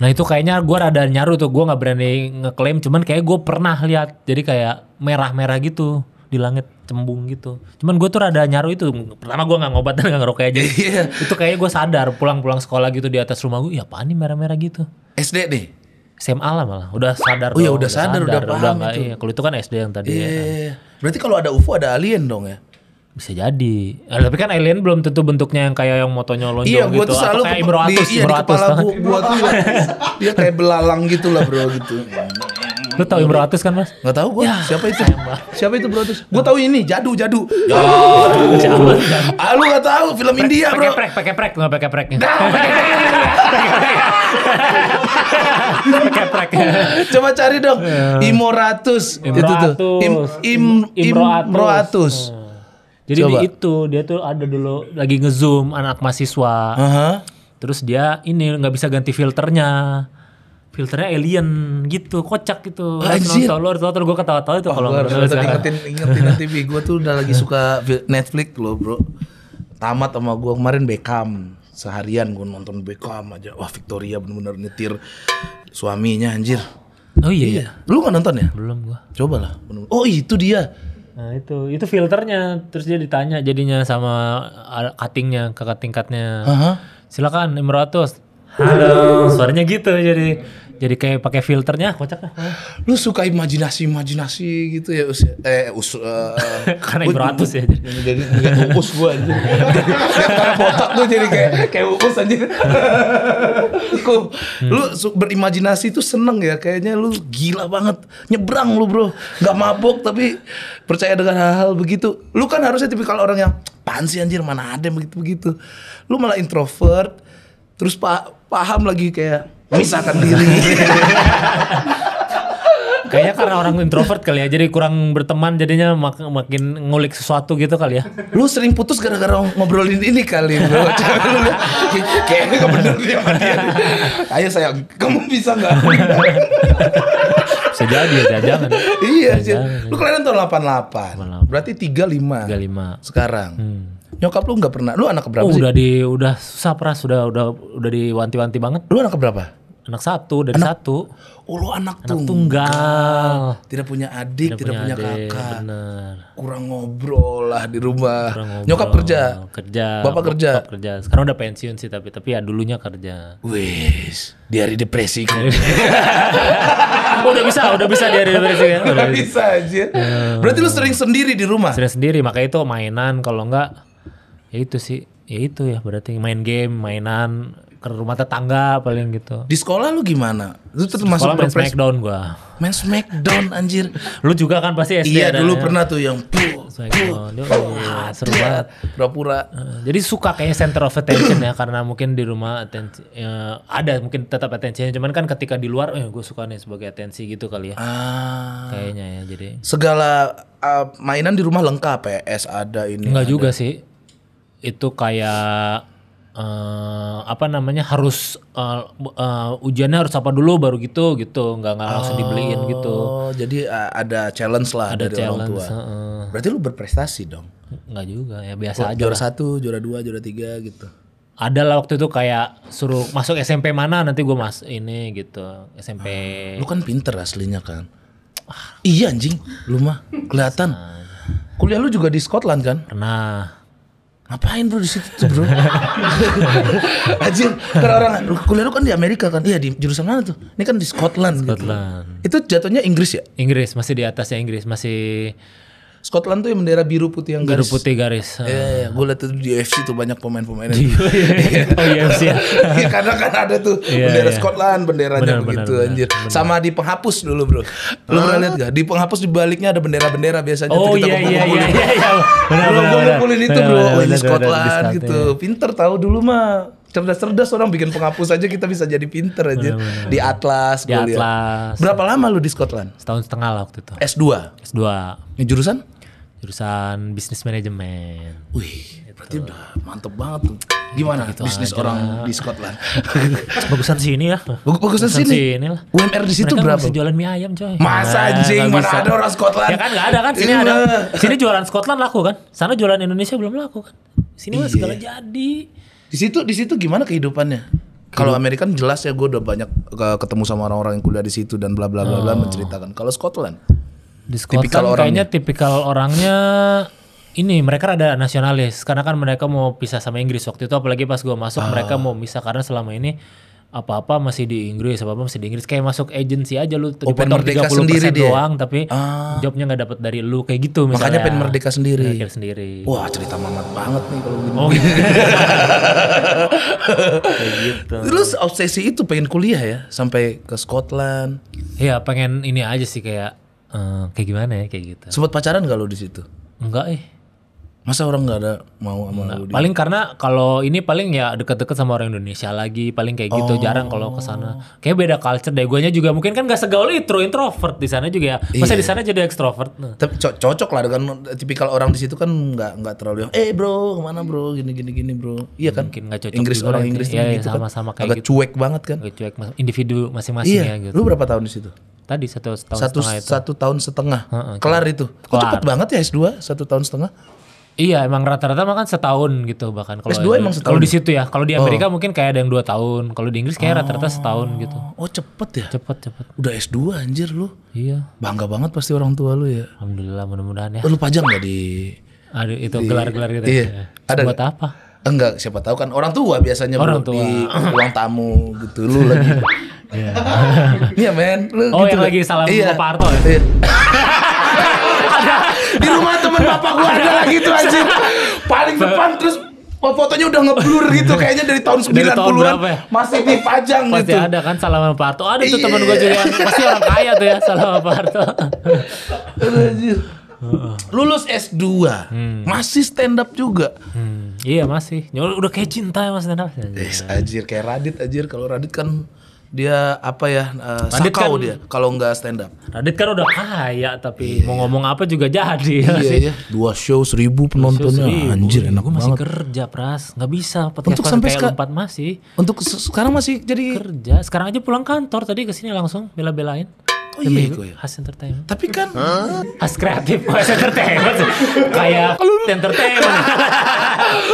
Nah itu kayaknya gue rada nyaru tuh, gue nggak berani ngeklaim, cuman kayak gue pernah lihat, jadi kayak merah-merah gitu di langit cembung gitu. Cuman gue tuh rada nyaru itu. Pertama gue nggak ngobat dan nggak ngerokok aja. (laughs) Iya. itu kayaknya gue sadar pulang-pulang sekolah gitu di atas rumah gue, ya apaan nih merah-merah gitu. SD deh SMA lah malah, udah sadar. Oh iya, dong, ya udah, sadar, sadar, udah paham udah, itu. Iya. Kalau itu kan SD yang tadi. Yeah. kan. Iya. Berarti kalau ada UFO ada alien dong ya? Bisa jadi. Eh, tapi kan alien belum tentu bentuknya yang kayak yang motonya lonjong iya, gua gitu. Tuh selalu Atau kayak Imroatus. Di, iya, Di kepala gua, gua tuh ya, dia kayak belalang gitu lah bro gitu. Lu tau Imroatus kan mas? Gak tau gue. Ya, siapa itu? siapa itu Imroatus? Gue tau ini Jadu Jadu. Jadu. Ya, (laughs) ah lu gak tau film prek, India bro. Pakai prek, pakai prek, nggak (laughs) pakai prek. Pakai prek. Coba cari dong. Ya. Imoratus. Imroatus. Itu tuh. Im, im, Imroatus. Imroatus. Jadi Coba. Di itu dia tuh ada dulu lagi ngezoom anak mahasiswa. Uh -huh. Terus dia ini nggak bisa ganti filternya. Filternya alien gitu, kocak gitu. Anjir. Lu harus nonton, gue ketawa-tawa itu oh, kalau nonton Ingetin, ingetin nanti gue tuh udah lagi suka Netflix loh bro. Tamat sama gue kemarin Beckham. Seharian gue nonton Beckham aja. Wah Victoria bener-bener nyetir suaminya anjir. Oh iya, iya. iya. Lu gak nonton ya? Belum Coba Cobalah. Oh itu dia Nah itu, itu filternya. Terus dia ditanya jadinya sama ah, cuttingnya, kakak tingkatnya. Uh -huh. Silakan Imratus halo suaranya gitu jadi jadi kayak pakai filternya kocak lah. Lu suka imajinasi imajinasi gitu ya us eh us uh, (laughs) karena ratus ya. Jadi jadi us gua aja. (laughs) Karena botak tuh jadi kayak kayak ukus aja. (laughs) Kok hmm. lu berimajinasi tuh seneng ya kayaknya lu gila banget nyebrang lu bro nggak mabok tapi percaya dengan hal-hal begitu lu kan harusnya tipikal orang yang pansi anjir mana ada begitu begitu lu malah introvert terus pa paham lagi kayak misalkan (laughs) diri Kayaknya karena orang introvert kali ya, jadi kurang berteman jadinya mak makin ngulik sesuatu gitu kali ya. Lu sering putus gara-gara ngobrolin ini kali, bro. (laughs) Kayaknya gak bener dia dia. Ayo sayang, kamu bisa gak bisa jadi ya, jangan. (laughs) Iya, jangan. lu kalian tahun 88. 88. Berarti 35. 35. Sekarang. Hmm. Nyokap lu nggak pernah. Lu anak berapa oh, sih? Udah di udah susah pras, udah udah udah diwanti-wanti banget. Lu anak berapa? Anak satu dari anak, satu. Oh, lu anak, anak tunggal. Tidak punya adik, tidak, tidak punya, punya adik, kakak. Bener. Kurang ngobrol lah di rumah. Ngobrol, Nyokap kerja. Kerja. Bapak kerja. Bapak kerja. Sekarang udah pensiun sih tapi tapi ya dulunya kerja. Wis, (laughs) hari depresi. kan. udah bisa, udah bisa hari depresi kan. Udah bisa aja. Berarti lu sering sendiri di rumah? Sering sendiri, makanya itu mainan kalau enggak ya itu sih ya itu ya berarti main game mainan ke rumah tetangga paling gitu di sekolah lu gimana lu tetap main smackdown gua main smackdown anjir lu juga kan pasti SD iya dulu ya. pernah tuh yang puh, smackdown puh, puh, seru banget pura-pura eh, jadi suka kayaknya center of attention ya karena mungkin di rumah atensi ya, ada mungkin tetap attentionnya, cuman kan ketika di luar eh gue suka nih sebagai atensi gitu kali ya ah, kayaknya ya jadi segala uh, mainan di rumah lengkap ya PS ada ini enggak ada. juga sih itu kayak uh, apa namanya harus uh, uh, ujiannya harus apa dulu baru gitu gitu nggak nggak langsung oh, dibeliin gitu jadi uh, ada challenge lah ada dari challenge, orang tua uh, berarti lu berprestasi dong nggak juga ya biasa aja juara satu juara dua juara tiga gitu ada lah waktu itu kayak suruh masuk SMP mana nanti gue mas ini gitu SMP ah, lu kan pinter aslinya kan ah, iya anjing lu mah (laughs) kelihatan kuliah lu juga di Scotland kan pernah ngapain bro di situ tuh bro Aji, (laughs) karena orang kuliah lu kan di Amerika kan iya di jurusan mana tuh ini kan di Scotland gitu. Scotland gitu. itu jatuhnya Inggris ya Inggris masih di atasnya Inggris masih Scotland tuh yang bendera biru putih yang garis. Biru putih garis. Iya, yeah, yeah. gue liat tuh di UFC tuh banyak pemain-pemainnya. Di UFC (laughs) iya, iya. oh, iya, ya. ya karena kan ada tuh yeah, bendera yeah. Scotland, benderanya bener, begitu bener, anjir. Bener. Sama di penghapus dulu, Bro. Lo huh? pernah liat gak? Di penghapus di baliknya ada bendera-bendera biasanya oh, iya, iya, iya. Benar, gue ngumpulin itu, Bro. Oh, ini Scotland gitu. Pinter tahu dulu mah cerdas-cerdas orang bikin penghapus aja kita bisa jadi pinter aja bener, bener. di Atlas di Atlas berapa lama lu di Scotland setahun setengah lah waktu itu S2 S2 ini jurusan jurusan bisnis manajemen. Wih, gitu. berarti udah mantep banget tuh. Gimana gitu bisnis aja. orang di Scotland? (laughs) bagusan sini ya. Bagusan, bagusan sini. sini lah. UMR di situ Mereka berapa? Masih jualan mie ayam coy. Masa nah, anjing, nah, mana bisa. ada orang Scotland? Ya kan gak ada kan sini iya. ada. Sini jualan Scotland laku kan? Sana jualan Indonesia belum laku kan? Sini iya. segala jadi. Di situ di situ gimana kehidupannya? Kalau Amerika kan jelas ya gue udah banyak eh, ketemu sama orang-orang yang kuliah di situ dan bla bla bla bla oh. menceritakan. Kalau Scotland di Scotland tipikal kan kayaknya tipikal orangnya ini mereka ada nasionalis karena kan mereka mau pisah sama Inggris waktu itu apalagi pas gue masuk ah. mereka mau pisah karena selama ini apa-apa masih di Inggris, apa-apa masih di Inggris. Kayak masuk agensi aja lu Open merdeka 30 sendiri dia. doang tapi ah. jobnya nggak dapat dari lu kayak gitu misalnya. Makanya pengen merdeka sendiri. Merdeka sendiri. Wah, cerita mamat banget nih kalau gitu. Oh, gitu. (laughs) gitu. Terus obsesi itu pengen kuliah ya sampai ke Scotland. Iya, pengen ini aja sih kayak uh, kayak gimana ya kayak gitu. Sempat pacaran gak lo di situ? Enggak eh. Masa orang nggak ada mau sama lo di... Paling karena kalau ini paling ya deket-deket sama orang Indonesia lagi, paling kayak gitu oh. jarang kalau ke sana. Kayak beda culture deh. Guanya juga mungkin kan gak segaul itu. introvert di sana juga ya. Masa iya. di sana jadi ekstrovert? Nah. Tapi co cocok lah dengan tipikal orang di situ kan nggak nggak terlalu yang eh bro, kemana bro, gini gini gini bro. Iya kan? Mungkin gak cocok Inggris orang ya. Inggris ya, gitu sama, kan. sama kayak Agak gitu. cuek banget kan? Agak cuek individu masing-masing iya. ya gitu. Lu berapa tahun di situ? tadi satu tahun satu, setengah itu. Satu tahun setengah. Uh, okay. Kelar itu. Kelar. cepet banget ya S2 satu tahun setengah? Iya, emang rata-rata makan setahun gitu bahkan kalau S2 emang setahun. Kalau di ya? situ ya, kalau di oh. Amerika oh. mungkin kayak ada yang dua tahun, kalau di Inggris kayak oh. rata-rata setahun gitu. Oh cepet ya? Cepet cepet. Udah S2 anjir lu. Iya. Bangga banget pasti orang tua lu ya. Alhamdulillah mudah-mudahan ya. Lu pajang gak di? Aduh itu gelar-gelar gitu. Ya. Iya. Ya. Ada buat apa? Enggak, siapa tahu kan orang tua biasanya orang tua. di ruang tamu gitu lu lagi (laughs) Iya. (laughs) yeah. men. Lu oh, gitu yang lagi salam iya. Pak Parto ya. Yeah. ada (laughs) di rumah temen bapak gua ada lagi tuh anjir. Paling depan terus Oh, fotonya udah ngeblur gitu kayaknya dari tahun 90-an ya? masih dipajang Pasti gitu. Pasti ada kan salaman Pak Harto. Ada tuh iya. teman gua juga pasti orang kaya tuh ya salaman Pak Harto. Lulus S2, hmm. masih stand up juga. Hmm. Iya, masih. Udah kayak cinta ya mas stand up. Eh, ajir kayak Radit ajir kalau Radit kan dia apa ya uh, Radit sakau kan, dia kalau nggak stand up. Radit kan udah kaya tapi yeah. mau ngomong apa juga jadi. Ya iya, iya. Dua show seribu penontonnya show seribu. anjir iya, enak aku masih banget. kerja pras nggak bisa untuk sampai empat masih. Untuk sekarang masih jadi kerja. Sekarang aja pulang kantor tadi kesini langsung bela-belain. Oh iya, iya, ya. Khas entertainment. Tapi kan khas kreatif, khas entertainment. Kayak entertainment.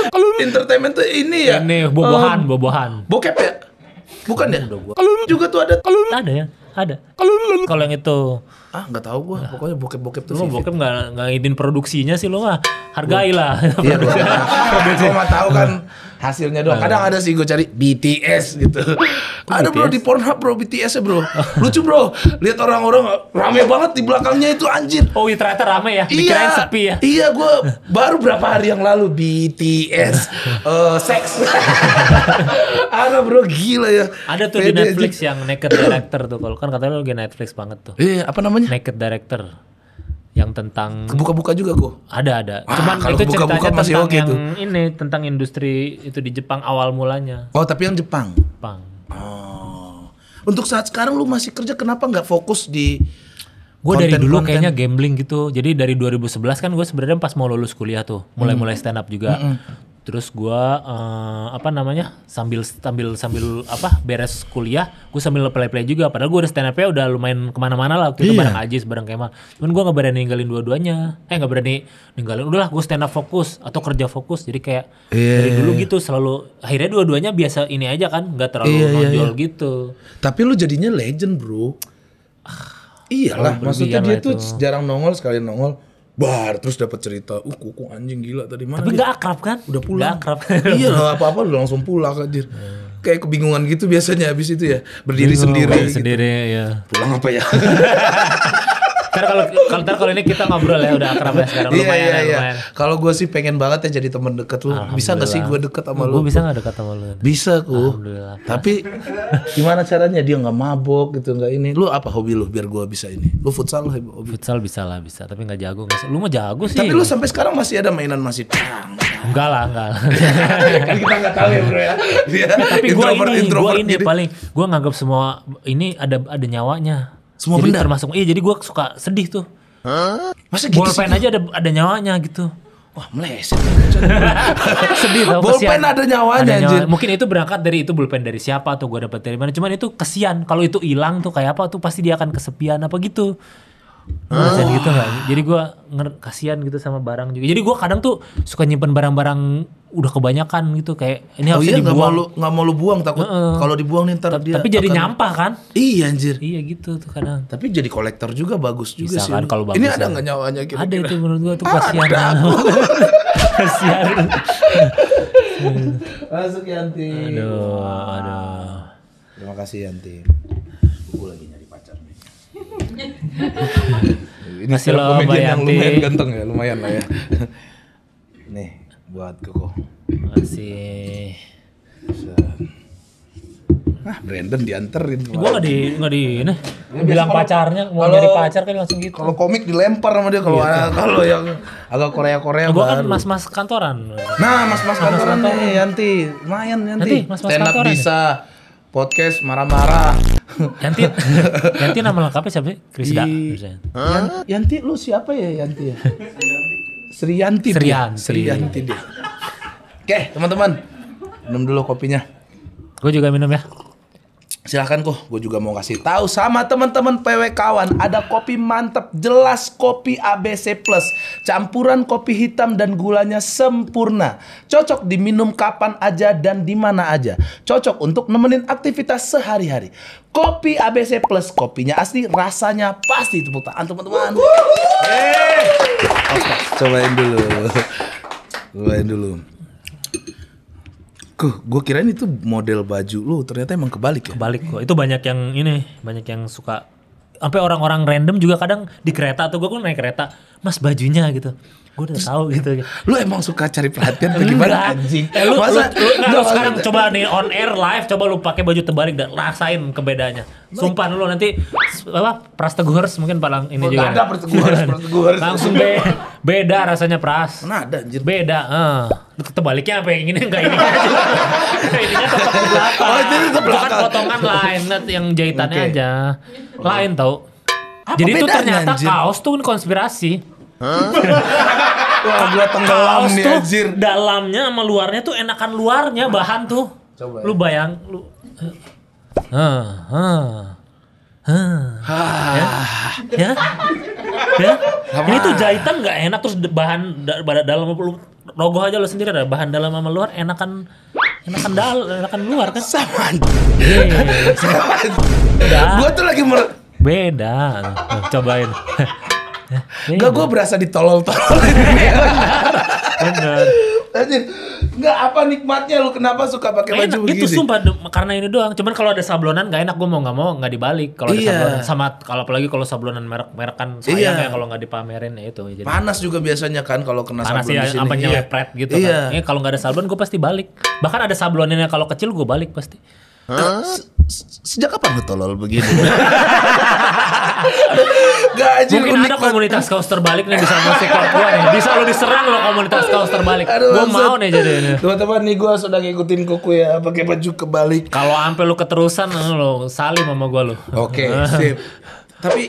(laughs) Kalau entertainment tuh ini ya. Ini bobohan, um, eh, bobohan. Bokep ya? Bukan ya? Kalau juga tuh ada. Kalau ada ya? Ada. Kalau kalau yang itu ah nggak tahu gua nah. pokoknya bokep-bokep tuh lu bokep nggak nggak ngidin produksinya sih lo ah hargailah iya gua, (laughs) gua mah tahu kan hasilnya doang. Kadang nah. ada sih gue cari BTS gitu. (laughs) ada bro di Pornhub bro BTS ya bro. Lucu bro. Lihat orang-orang rame banget di belakangnya itu anjir. Oh iya ternyata rame ya. iya, sepi ya. Iya gue baru berapa hari yang lalu BTS uh, sex. ada bro gila ya. Ada tuh di Netflix yang Naked Director tuh kalau kan katanya lagi Netflix banget tuh. Iya apa namanya? Naked Director yang tentang kebuka-buka juga kok ada ada Wah, cuman kalau itu buka -buka ceritanya masih tentang okay yang tuh. ini tentang industri itu di Jepang awal mulanya oh tapi yang Jepang Jepang oh untuk saat sekarang lu masih kerja kenapa nggak fokus di gue dari dulu konten. kayaknya gambling gitu jadi dari 2011 kan gue sebenarnya pas mau lulus kuliah tuh mulai-mulai hmm. stand up juga mm -hmm. hmm terus gue uh, apa namanya sambil sambil sambil apa beres kuliah gue sambil play play juga padahal gue udah stand up ya udah lumayan kemana-mana lah waktu iya. itu bareng Ajis bareng Kemal cuman gue nggak berani ninggalin dua-duanya eh nggak berani ninggalin udahlah gue stand up fokus atau kerja fokus jadi kayak yeah. dari iya, dulu iya. gitu selalu akhirnya dua-duanya biasa ini aja kan nggak terlalu yeah, iya, nonjol yeah, yeah. gitu tapi lu jadinya legend bro ah, iyalah maksudnya dia tuh itu. jarang nongol sekalian nongol bar terus dapat cerita uh kuku anjing gila tadi mana tapi nggak akrab kan udah pulang gak akrab (laughs) iya apa apa udah langsung pulang anjir hmm. kayak kebingungan gitu biasanya habis itu ya berdiri Bingung, sendiri gitu. sendiri ya pulang apa ya (laughs) Ntar kalau kalau ntar kalau ini kita ngobrol ya udah akrab ya (laughs) sekarang iya, lumayan. Iya ya, iya. iya. Kalau gue sih pengen banget ya jadi teman deket lu. Bisa gak sih gue deket sama lu? Gue bisa gak deket sama lu? Bisa ku. Tapi gimana caranya dia nggak mabok gitu nggak ini? Lu apa hobi lu biar gue bisa ini? Lu futsal hobi? Futsal bisa lah bisa. Tapi nggak jago. Lu mah jago sih. Tapi lu sampai sekarang masih ada mainan masih. Enggak lah, enggak. (laughs) kan kita enggak tahu ya, Bro ya. tapi gue ini, gue ini gitu. paling gue nganggap semua ini ada ada nyawanya. Semua jadi benda. termasuk iya jadi gue suka sedih tuh. Hah? Masa gitu Bolpen aja ada ada nyawanya gitu. Wah meleset (laughs) Sedih tau Bolpen ada nyawanya ada nyawa. Mungkin itu berangkat dari itu Bolpen dari siapa Atau gue dapet dari mana Cuman itu kesian Kalau itu hilang tuh kayak apa tuh Pasti dia akan kesepian apa gitu Ah. gitu gak? Jadi gue kasihan gitu sama barang juga. Jadi gue kadang tuh suka nyimpen barang-barang udah kebanyakan gitu kayak ini oh iya, dibuang. Gak mau lu, gak mau lu buang takut uh, kalau dibuang nih ntar dia. Tapi jadi akan... nyampah kan? Iya anjir. Iya gitu tuh kadang. Tapi jadi kolektor juga bagus juga Bisa sih. Kan, kalau bagus ini ada ya. nggak nyawanya gitu? Ada itu menurut gue tuh ah, kasihan. (laughs) kasihan. Masuk Yanti. Aduh, aduh. Terima kasih Yanti. Buku lagi ini Masih lo yang lumayan ganteng ya, lumayan lah ya. (laughs) Nih, buat Koko. Masih. Nah, Brandon dianterin. Gue gak di gak di nah. bilang kalo, pacarnya mau kalo, jadi pacar kan langsung gitu. Kalau komik dilempar sama dia kalau iya, (laughs) kalau yang agak Korea-Korea Gue kan mas-mas kantoran. Nah, mas-mas kantoran, kantoran nih Yanti. Lumayan Yanti. Nanti mas-mas kantoran. Ya? bisa. Ya? podcast marah-marah. (laughs) Yanti, Yanti nama lengkapnya siapa sih? Krisda. Yan, Yanti lu siapa ya Yanti ya? Sri Yanti. Sri Yanti. Sri Yanti dia. Oke, teman-teman. Minum dulu kopinya. Gue juga minum ya silahkan kok gue juga mau kasih tahu sama temen-temen PW kawan ada kopi mantep jelas kopi ABC plus campuran kopi hitam dan gulanya sempurna cocok diminum kapan aja dan di mana aja cocok untuk nemenin aktivitas sehari-hari kopi ABC plus kopinya asli rasanya pasti tepuk tangan teman-teman Oke, cobain dulu cobain dulu Kuh, gue kirain itu model baju lu, ternyata emang kebalik ya. Kebalik kok. Itu banyak yang ini, banyak yang suka sampai orang-orang random juga kadang di kereta tuh gue kan naik kereta, "Mas bajunya" gitu gue udah tau tahu gitu lu emang suka cari perhatian atau gimana anjing eh, lu, masa lu, lu, lu, nah, lu sekarang masa. coba nih on air live coba lu pakai baju terbalik dan rasain kebedaannya sumpah lu nanti apa pras teguhers mungkin palang ini oh, juga ada pras teguhers langsung be beda rasanya pras nah ada anjir beda uh. Terbaliknya apa yang ini enggak ini aja. (laughs) Ininya tetap oh, belakang. Bukan potongan lain yang jahitannya okay. aja. Lain tau. Apa Jadi itu ternyata anjir? kaos tuh konspirasi. Hah? Wah, gua tenggelam nih anjir. Dalamnya sama luarnya tuh enakan luarnya bahan tuh. Coba. Ya. Lu bayang lu Hah, hah. Hah. Ya? Ya? ya? Ini tuh jahitan nggak enak terus bahan pada dalam lu rogoh aja lo sendiri ada bahan dalam sama luar enakan enakan dal enakan luar kan sama yeah. Iya, iya. sama gua tuh lagi mer beda cobain Enggak eh, iya, iya. gue berasa ditolol-tololin. Benar. Anjir, enggak apa nikmatnya lu kenapa suka pakai baju begini? Itu sumpah karena ini doang. Cuman kalau ada sablonan gak enak gue mau nggak mau nggak dibalik. Kalau iya. ada sablonan sama kalau apalagi kalau sablonan merek-merek kan sayang iya. ya kalau nggak dipamerin ya itu. Jadi, Panas juga biasanya kan kalau kena Panas sablon ya, di sini. Panas iya. gitu iya. kan. Ini iya, kalau nggak ada sablon gue pasti balik. Bahkan ada sablonannya kalau kecil gue balik pasti. Eh, sejak kapan lu tolol begini? (laughs) Gaji Mungkin ada komunitas kaos terbalik nih bisa kuat gue nih. Bisa lu diserang lo komunitas kaos terbalik. Gue mau nih jadi ini. Teman-teman nih gue sudah ngikutin kuku ya pakai baju kebalik. Kalau ampe lu keterusan eh, lo salim sama gue lo. Oke, okay, eh. sip. Tapi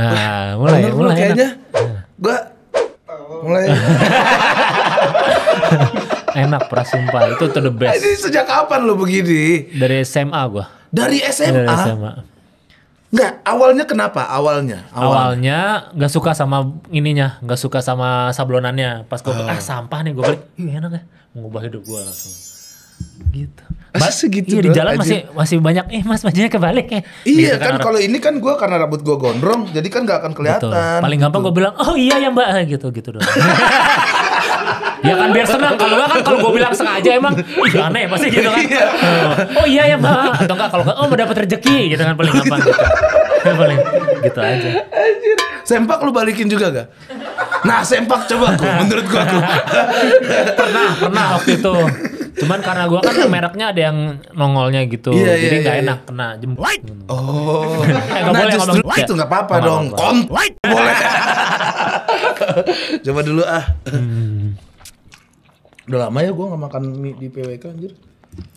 nah, mulai mulai kayaknya gue mulai (laughs) enak pras itu tuh the best ini sejak kapan lo begini dari SMA gua dari SMA dari SMA Enggak, awalnya kenapa? Awalnya. Awalnya nggak suka sama ininya, nggak suka sama sablonannya. Pas gue uh. Ah. ah sampah nih gue balik, ih enak ya, mengubah hidup gue langsung. Gitu. Mas segitu iya, di jalan aja. masih masih banyak eh mas bajunya kebalik ya. Iya gitu kan, kan kalau ini kan gue karena rambut gue gondrong, jadi kan nggak akan kelihatan. Betul. Paling gitu. gampang gue bilang, "Oh iya ya Mbak." Ah, gitu gitu doang. (laughs) ya kan biar senang kalau kan kalau gue bilang sengaja emang ih ya pasti gitu kan iya. Oh, oh, iya ya pak atau enggak kalau enggak oh mau dapat rezeki gitu kan paling apa gitu ya, paling gitu aja sempak lu balikin juga gak nah sempak coba aku menurut gua aku pernah pernah waktu itu Cuman karena gua kan mereknya ada yang nongolnya gitu. Yeah, jadi enggak iya, yeah, yeah, enak kena jempol. Eh, oh. eh, nah, boleh justru ngomong ya. itu nggak apa-apa dong. Kon light. Boleh. Coba dulu ah. Hmm. Udah lama ya gue gak makan mie di PWK anjir.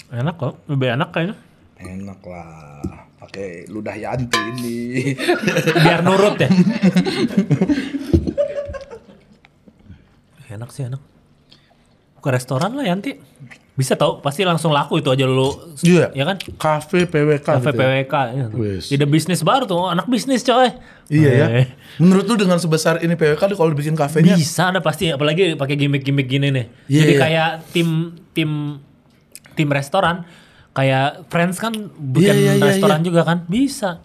Enak kok, lebih enak kayaknya. Enak lah, pakai ludah Yanti ini. (laughs) Biar nurut ya. (laughs) enak sih enak. Ke restoran lah Yanti bisa tau pasti langsung laku itu aja dulu iya yeah. ya kan kafe PWK kafe gitu PWK ya. Iya. ide bisnis baru tuh anak bisnis coy iya ya eh. menurut lu dengan sebesar ini PWK lu kalau bikin kafenya bisa ada pasti apalagi pakai gimmick-gimmick gini nih yeah, jadi yeah. kayak tim tim tim restoran kayak Friends kan bukan yeah, yeah, iya, iya. restoran yeah, juga kan bisa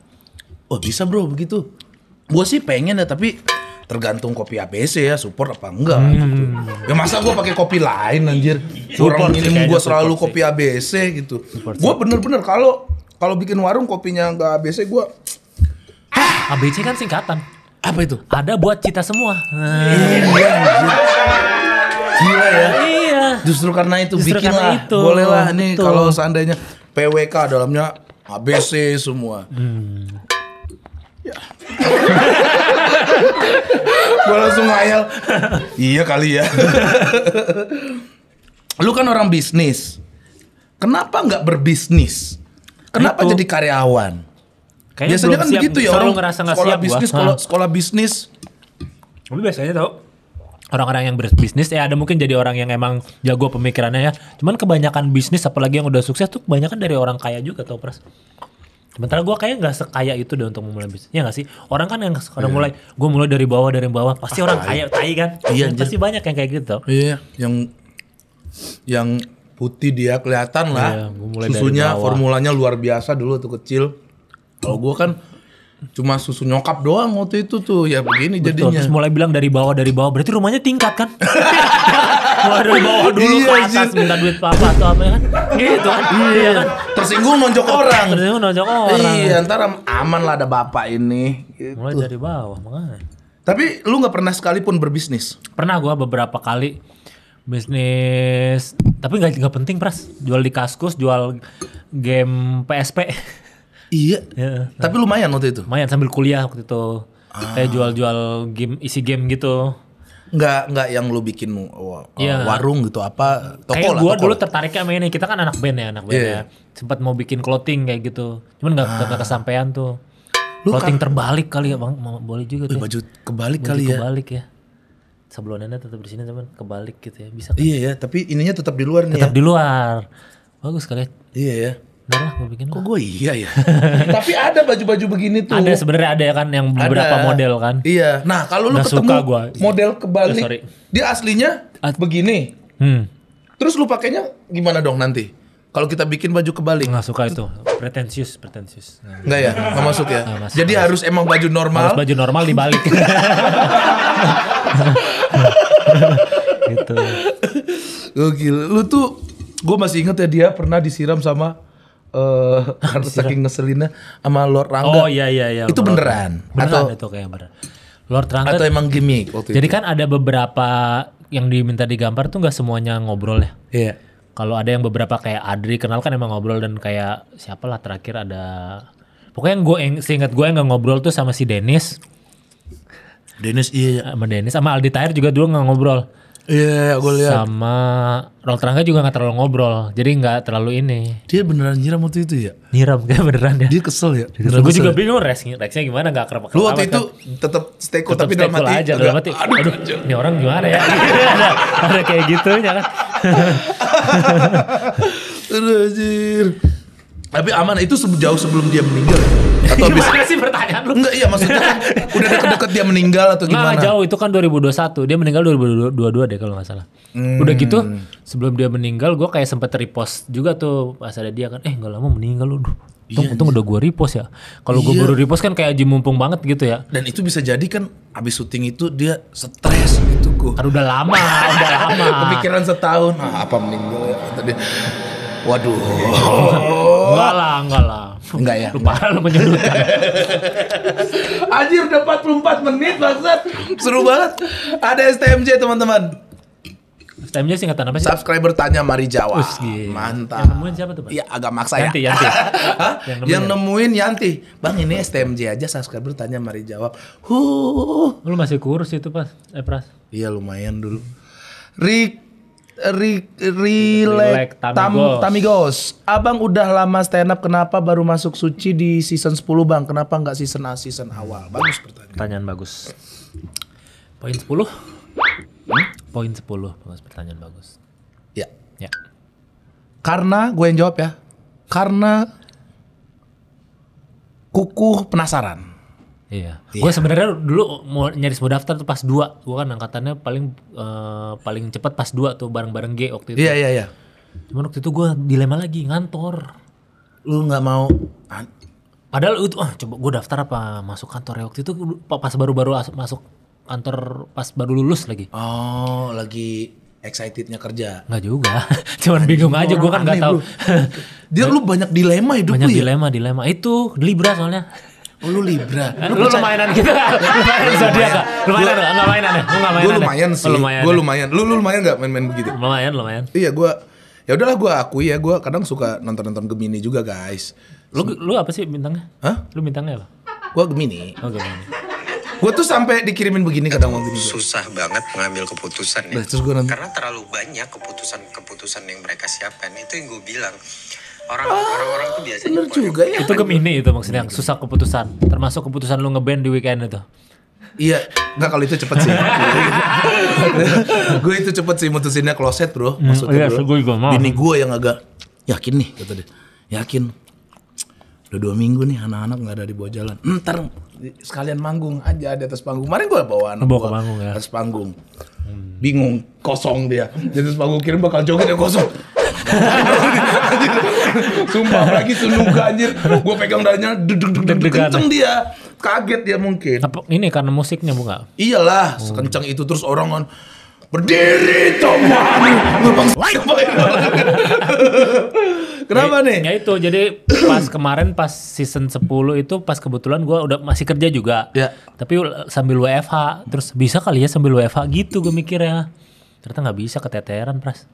oh bisa bro begitu Gua sih pengen ya tapi tergantung kopi ABC ya support apa enggak hmm. gitu. ya masa gue pakai kopi lain anjir orang minum gue selalu kopi ABC gitu gue bener-bener kalau kalau bikin warung kopinya enggak ABC gue ABC kan singkatan apa itu ada buat cita semua iya gila ya iya justru karena itu justru bikinlah itu. bolehlah nih kalau seandainya PWK dalamnya ABC semua hmm. ya (laughs) gue langsung ngayal. iya kali ya. lu kan orang bisnis. Kenapa nggak berbisnis? Kenapa Itu. jadi karyawan? Kayaknya biasanya kan siap, begitu ya orang ngerasa gak sekolah siap bisnis, gua. sekolah, sekolah bisnis. Lu biasanya tau orang-orang yang berbisnis ya ada mungkin jadi orang yang emang jago pemikirannya ya. Cuman kebanyakan bisnis apalagi yang udah sukses tuh kebanyakan dari orang kaya juga tau pres. Sementara gue kayaknya gak sekaya itu deh untuk memulai bisnis. Iya nggak sih? Orang kan yang sekarang iya. yeah. mulai, gue mulai dari bawah dari bawah. Pasti ah, orang kaya, tai kan? Iya. Pasti banyak yang kayak gitu. Iya. Yang yang putih dia kelihatan lah. Yeah, mulai Susunya formulanya luar biasa dulu tuh kecil. Kalau gue kan cuma susu nyokap doang waktu itu tuh ya begini Betul, jadinya. Terus mulai bilang dari bawah dari bawah berarti rumahnya tingkat kan? (laughs) Mulai dari bawah dulu iya, ke atas jir. minta duit papa atau apa kan? Gitu kan? Iya kan? Tersinggung nonjok orang. Tersinggung nonjok orang. Iya, ntar aman lah ada bapak ini. Gitu. Mulai dari bawah makanya. Tapi lu gak pernah sekalipun berbisnis? Pernah gua beberapa kali bisnis tapi nggak nggak penting pras jual di kaskus jual game PSP iya (laughs) ya, tapi lumayan waktu itu lumayan sambil kuliah waktu itu ah. kayak jual-jual game isi game gitu nggak nggak yang lu bikin yeah. Uh, iya. uh, warung gitu apa toko kayak lah gua toko dulu lah. tertariknya sama ini kita kan anak band ya anak band yeah. ya sempat mau bikin clothing kayak gitu cuman nggak ah. kesampaian tuh lu clothing kan, terbalik kali ya bang boleh juga tuh baju kebalik baju kali ya. kebalik ya ya sebelumnya tetap di sini teman kebalik gitu ya bisa kan? iya ya tapi ininya tetap di luar nih tetap ya? di luar bagus kali ya iya ya Udah lah gue bikin Kok gue iya ya? (laughs) Tapi ada baju-baju begini tuh. Ada sebenarnya ada ya kan yang beberapa ada. model kan. Iya. Nah kalau lu nah, ketemu suka gua. model kebalik. Oh, Dia aslinya At begini. Hmm. Terus lu pakainya gimana dong nanti? Kalau kita bikin baju kebalik. Nggak suka itu. Pretensius, pretensius. Nggak ya? Nggak masuk ya? Nggak masuk, Jadi masuk. harus emang baju normal. Harus baju normal dibalik. (laughs) gitu. Gokil. Lu tuh, gue masih inget ya dia pernah disiram sama eh uh, karena saking ngeselinnya sama Lord Rangga. Oh iya iya iya. Itu Lord beneran. Beneran atau, itu kayak beneran. Lord Rangga atau emang gimmick waktu Jadi itu. kan ada beberapa yang diminta digambar tuh nggak semuanya ngobrol ya. Iya. Yeah. Kalau ada yang beberapa kayak Adri kenal kan emang ngobrol dan kayak siapa lah terakhir ada pokoknya yang gue seingat gue yang gak ngobrol tuh sama si Dennis. Dennis iya. iya. Sama Dennis sama Aldi Tair juga dulu nggak ngobrol. Iya, yeah, gue lihat. Sama Rol Terangga juga nggak terlalu ngobrol, jadi nggak terlalu ini. Dia beneran nyiram waktu itu ya? Nyiram, kayak beneran ya. Dia kesel ya. Lagu gue juga bingung Rex, Rexnya gimana Gak kerap Lu waktu itu kan. tetap stay cool tapi dalam hati. Aja, dalam hati. Aduh, aduh, aduh, ini orang gimana ya? (laughs) ada, ada kayak gitu ya kan. (laughs) Tapi aman itu jauh sebelum dia meninggal. Ya? atau bisa sih pertanyaan lu? Enggak iya maksudnya kan udah deket-deket dia meninggal atau gimana? Nah, jauh itu kan 2021 dia meninggal 2022 deh kalau gak salah. Hmm. Udah gitu sebelum dia meninggal gue kayak sempet repost juga tuh pas ada dia kan eh gak lama meninggal lu. Iya, untung, iya, untung udah gue repost ya. Kalau iya. gue baru repost kan kayak aji mumpung banget gitu ya. Dan itu bisa jadi kan abis syuting itu dia stres gitu gue. Kan udah lama, udah (laughs) lama. Kepikiran setahun. Nah, apa meninggal ya? Tadi. Waduh. enggak lah, enggak lah. (laughs) Enggak ya. Lupa menyudutkan. (laughs) Anjir udah 44 menit maksud. Seru banget. Ada STMJ teman-teman. STMJ singkatan apa sih? Subscriber tanya Mari Jawa. Us, Mantap. Yang nemuin siapa tuh, Bang? Iya, agak maksa Yanti, ya. Yanti, (laughs) Yang, nemuin, yang ya? Yanti. Bang, ini STMJ aja subscriber tanya Mari jawab. Huh. Lu masih kurus itu, Pas. Eh, Pras. Iya, lumayan dulu. Rick Ri, Rilek Tam, Tamigos. Abang udah lama stand up, kenapa baru masuk suci di season 10 bang? Kenapa nggak season A, season awal? Bagus pertanyaan. Pertanyaan bagus. Poin 10? Hmm? Poin 10, bagus pertanyaan bagus. Ya. Ya. Karena, gue yang jawab ya. Karena kukuh penasaran. Iya. Yeah. Gue sebenarnya dulu mau nyaris mau daftar tuh pas dua, gue kan angkatannya paling uh, paling cepat pas dua tuh bareng-bareng G waktu itu. Iya iya iya. Cuman waktu itu gue dilema lagi ngantor. Lu nggak mau? Padahal itu ah coba gue daftar apa masuk kantor ya waktu itu pas baru-baru masuk kantor pas baru lulus lagi. Oh lagi excitednya kerja? Nggak juga, (laughs) cuman Anjing bingung aja. Gue kan nggak tahu. Dia lu banyak dilema hidup banyak lu ya? dilema dilema itu Libra soalnya. Oh, lu Libra. Lu, lu lumayanan gitu. Kan? lumayan zodiak Lumayan enggak? mainan ya? Enggak mainan. Gua lumayan sih. Oh, lumayan. Gua lumayan. Lu lu lumayan enggak main-main begitu? Lumayan, lumayan. Iya, gua ya udahlah gua akui ya, gua kadang suka nonton-nonton Gemini juga, guys. Lu lu apa sih bintangnya? Hah? Lu bintangnya apa? Gua Gemini. Oh, Gemini. Gue tuh sampai dikirimin begini kadang waktu itu. Susah banget mengambil keputusan ya. Nah, Karena terlalu banyak keputusan-keputusan yang mereka siapkan. Itu yang gue bilang orang orang tuh ah, biasanya bener juga ya itu gemini gitu. itu maksudnya yang susah keputusan termasuk keputusan lu ngeband di weekend itu Iya, nggak kalau itu cepet sih. (laughs) gue itu cepet sih mutusinnya kloset bro, hmm, maksudnya bro. Iya, gue juga Bini gue yang agak yakin nih, kata dia. Yakin. Udah dua minggu nih anak-anak nggak ada di bawah jalan. Hmm, ntar sekalian manggung aja di atas panggung. Kemarin gue bawa anak bawa ke panggung ya. Atas panggung. Bingung, kosong dia. jadi atas panggung kirim bakal joget ya kosong. (laughs) Sumpah lagi sunuka anjir. Gue pegang dadanya deg deg kenceng dia. Kaget dia mungkin. Apa, ini karena musiknya bukan? Iyalah, oh. kenceng itu terus orang kan berdiri coba. (laughs) Kenapa ya, nih? Ya itu jadi pas kemarin pas season 10 itu pas kebetulan gue udah masih kerja juga. Ya. Tapi sambil WFH terus bisa kali ya sambil WFH gitu gue mikir ya, Ternyata nggak bisa keteteran pras.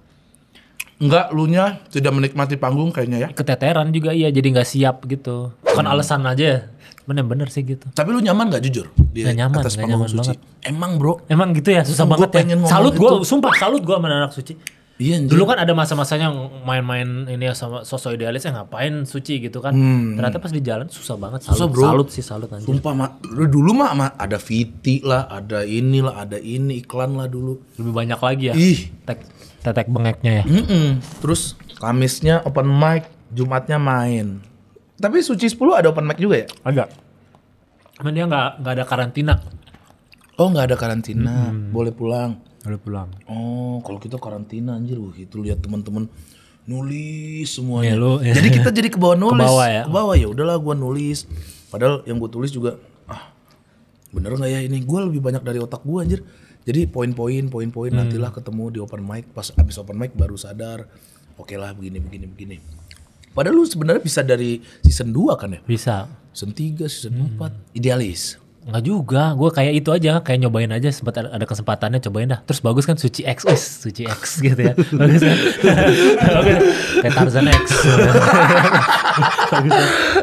Enggak, lu nya tidak menikmati panggung kayaknya ya. Keteteran juga iya, jadi nggak siap gitu. Bukan hmm. alasan aja. Bener-bener ya. sih gitu. Tapi lu nyaman nggak jujur di gak nyaman, atas panggung nyaman suci? Banget. Emang bro. Emang gitu ya, susah banget ya. Salut gitu. gue, sumpah salut gue sama anak suci. Iya, Dulu kan ada masa-masanya main-main ini ya sama sosok idealis yang ngapain suci gitu kan. Hmm. Ternyata pas di jalan susah banget salut. Susah, bro. Salut sih salut anjir. Sumpah ma, dulu mah ma, ada Viti lah, ada inilah, ada ini iklan lah dulu. Lebih banyak lagi ya. Ih. Tek tetek bengeknya ya. Mm -mm. Terus Kamisnya open mic, Jumatnya main. Tapi Suci 10 ada open mic juga ya? Ada. Cuman dia nggak nggak ada karantina. Oh nggak ada karantina, hmm. boleh pulang. Boleh pulang. Oh kalau kita karantina anjir, wah itu lihat teman-teman nulis semuanya. Ya, lu, ya. Jadi kita jadi ke bawah (laughs) nulis. Ke bawah ya. Ke bawah ya udahlah gue nulis. Padahal yang gue tulis juga ah bener nggak ya ini gue lebih banyak dari otak gue anjir jadi poin-poin, poin-poin hmm. nantilah ketemu di open mic. Pas abis open mic baru sadar, oke okay lah begini, begini, begini. Padahal lu sebenarnya bisa dari season 2 kan ya? Bisa. Season 3, season hmm. idealis. Nggak juga, gue kayak itu aja, kayak nyobain aja sempat ada kesempatannya cobain dah. Terus bagus kan Suci X, wis Suci X (laughs) gitu ya. Bagus kan? bagus. Kayak Tarzan X.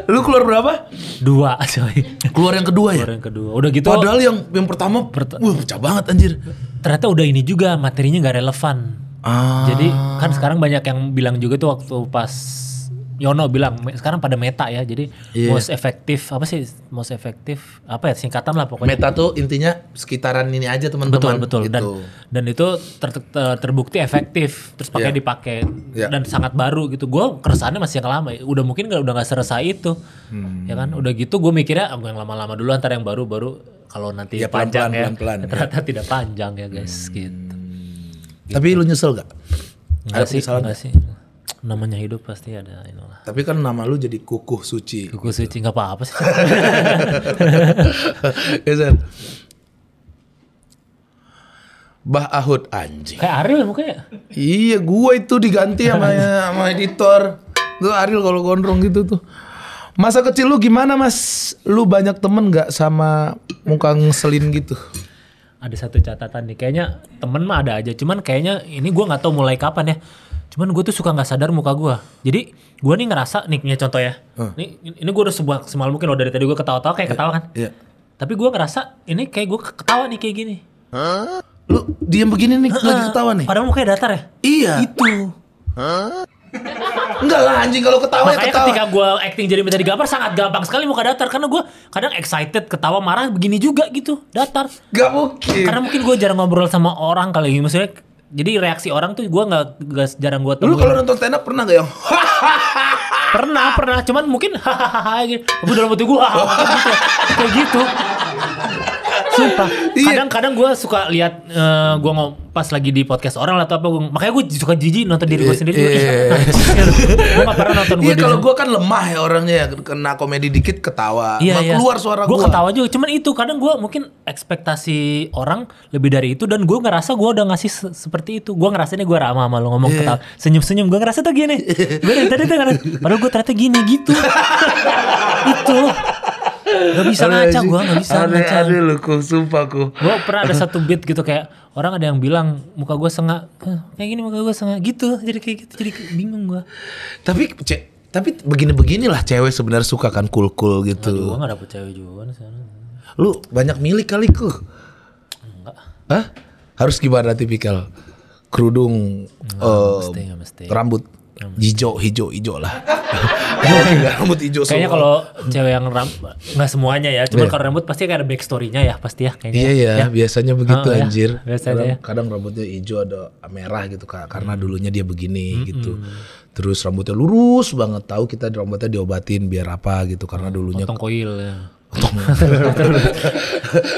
Lu keluar berapa? Dua coy. Keluar yang kedua ya? Keluar yang kedua. Udah gitu. Padahal yang yang pertama, Pert wah pecah banget anjir. Ternyata udah ini juga materinya nggak relevan. Ah. Jadi kan sekarang banyak yang bilang juga tuh waktu pas Yono bilang sekarang pada meta ya. Jadi yeah. most efektif apa sih most efektif apa ya singkatan lah pokoknya. Meta tuh intinya sekitaran ini aja teman-teman. Betul betul. Gitu. Dan dan itu ter, ter, terbukti efektif terus pakai yeah. dipakai yeah. dan sangat baru gitu. Gue keresahannya masih yang lama. Udah mungkin gak, udah nggak selesai itu. Hmm. Ya kan udah gitu gue mikirnya ah, yang lama-lama dulu antara yang baru baru kalau nanti iya, ya, panjang pelan, ya. Pelan, pelan, ternyata ya. tidak panjang ya guys gitu. hmm. gitu. Tapi lu nyesel gak? Enggak Ada sih, enggak sih namanya hidup pasti ada inilah. Tapi kan nama lu jadi kukuh suci. Kukuh gitu. suci nggak apa-apa sih. Geser. (laughs) Iya, bah Ahud anjing. Kayak Ariel ya mukanya. Iya, gua itu diganti sama (laughs) sama editor. Tuh Ariel kalau gondrong gitu tuh. Masa kecil lu gimana, Mas? Lu banyak temen nggak sama muka ngeselin gitu? Ada satu catatan nih, kayaknya temen mah ada aja, cuman kayaknya ini gua nggak tahu mulai kapan ya Cuman gue tuh suka nggak sadar muka gue. Jadi gue nih ngerasa nih punya contoh ya. Hmm. Nih ini gue udah sebuah semal mungkin loh dari tadi gue ketawa-tawa kayak iya, ketawa kan. Iya. Tapi gue ngerasa ini kayak gue ketawa nih kayak gini. Huh? Lu diam begini nih uh, lagi ketawa nih. Padahal mukanya datar ya. Iya. Itu. Huh? Enggak lah anjing kalau ketawa ya Makanya ya ketawa. ketika gue acting jadi menjadi gambar sangat gampang sekali muka datar karena gue kadang excited ketawa marah begini juga gitu datar. Gak mungkin. Karena mungkin gue jarang ngobrol sama orang kali ini maksudnya jadi reaksi orang tuh gue nggak jarang gue temuin. Lu kalau nonton stand up pernah gak yang (laughs) pernah pernah cuman mungkin (laughs) hahaha gitu. Abu dalam waktu gue kayak Kayak gitu. Sumpah. Iya. Kadang-kadang gue suka lihat uh, eh, gue ngomong pas lagi di podcast orang atau apa gue makanya gue suka jijik nonton diri gue iya, sendiri. Iya, (laughs) gue gak pernah nonton gue. Iya kalau gue kan lemah ya orangnya ya, kena komedi dikit ketawa. Iya, iya. keluar suara gue. Gue ketawa juga. Cuman itu kadang gue mungkin ekspektasi orang lebih dari itu dan gue ngerasa gue udah ngasih se seperti itu. Gue ngerasa ini gue ramah sama lo ngomong yeah. ketawa senyum-senyum. Gue ngerasa tuh gini. (laughs) Gue dari tadi tuh padahal gue ternyata gini gitu. (laughs) itu Gak bisa ngaca gue gak bisa aduh, ngaca. Aduh lu ku, sumpah ku. Gue pernah ada satu beat gitu kayak orang ada yang bilang muka gue sengak. Kayak gini muka gue sengak gitu. Jadi kayak gitu jadi bingung gue. Tapi cek tapi begini-beginilah cewek sebenarnya suka kan cool-cool gitu. gue gua gak dapet cewek juga sana. Lu banyak milik kali ku. Enggak. Hah? Harus gimana tipikal? Kerudung, Enggak, uh, rambut hijau hijau hijau lah (laughs) rambut hijau kayaknya kalau cewek yang ram nggak semuanya ya cuma yeah. kalau rambut pasti ada back storynya ya pasti ya kayaknya iya yeah, yeah, ya biasanya oh, begitu oh, anjir yeah. biasanya kadang, ya. kadang rambutnya hijau ada merah gitu kak karena hmm. dulunya dia begini mm -hmm. gitu hmm. terus rambutnya lurus banget tahu kita rambutnya diobatin biar apa gitu karena dulunya potong koil ya. (laughs)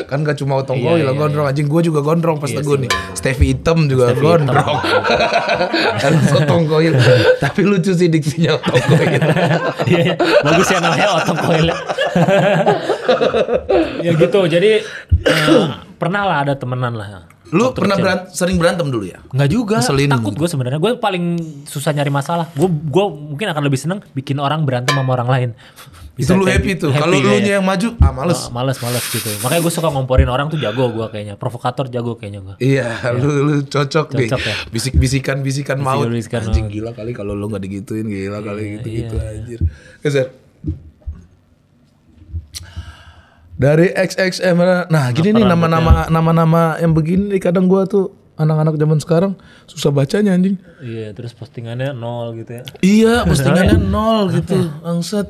kan gak cuma otong iya, lah iya, gondrong iya. anjing gue juga gondrong pas iya, teguh nih Stevie Item juga Stevie gondrong (laughs) kan otong tapi lucu sih diksinya otong gue (laughs) iya, bagus ya namanya otong ya gitu jadi uh, pernah lah ada temenan lah Lu Waktu pernah berant sering berantem dulu ya? Nggak juga. Ngeselin Takut gue sebenarnya. Gue paling susah nyari masalah. Gue gue mungkin akan lebih seneng bikin orang berantem sama orang lain itu lu happy gitu. tuh kalau lu nya yang maju gitu. ah males oh, males males gitu makanya gue suka ngomporin orang tuh jago gue kayaknya provokator jago kayaknya gue iya ya. lu, lu cocok, cocok deh ya? bisik bisikan bisikan maut bisikan anjing maut. gila kali kalau lu nggak digituin gila iya, kali gitu gitu iya. anjir keser dari XXM nah gini nih nama-nama ya. nama-nama yang begini kadang gue tuh anak-anak zaman sekarang susah bacanya anjing. Iya, terus postingannya nol gitu ya. Iya, (laughs) postingannya iya. nol gitu. Angsat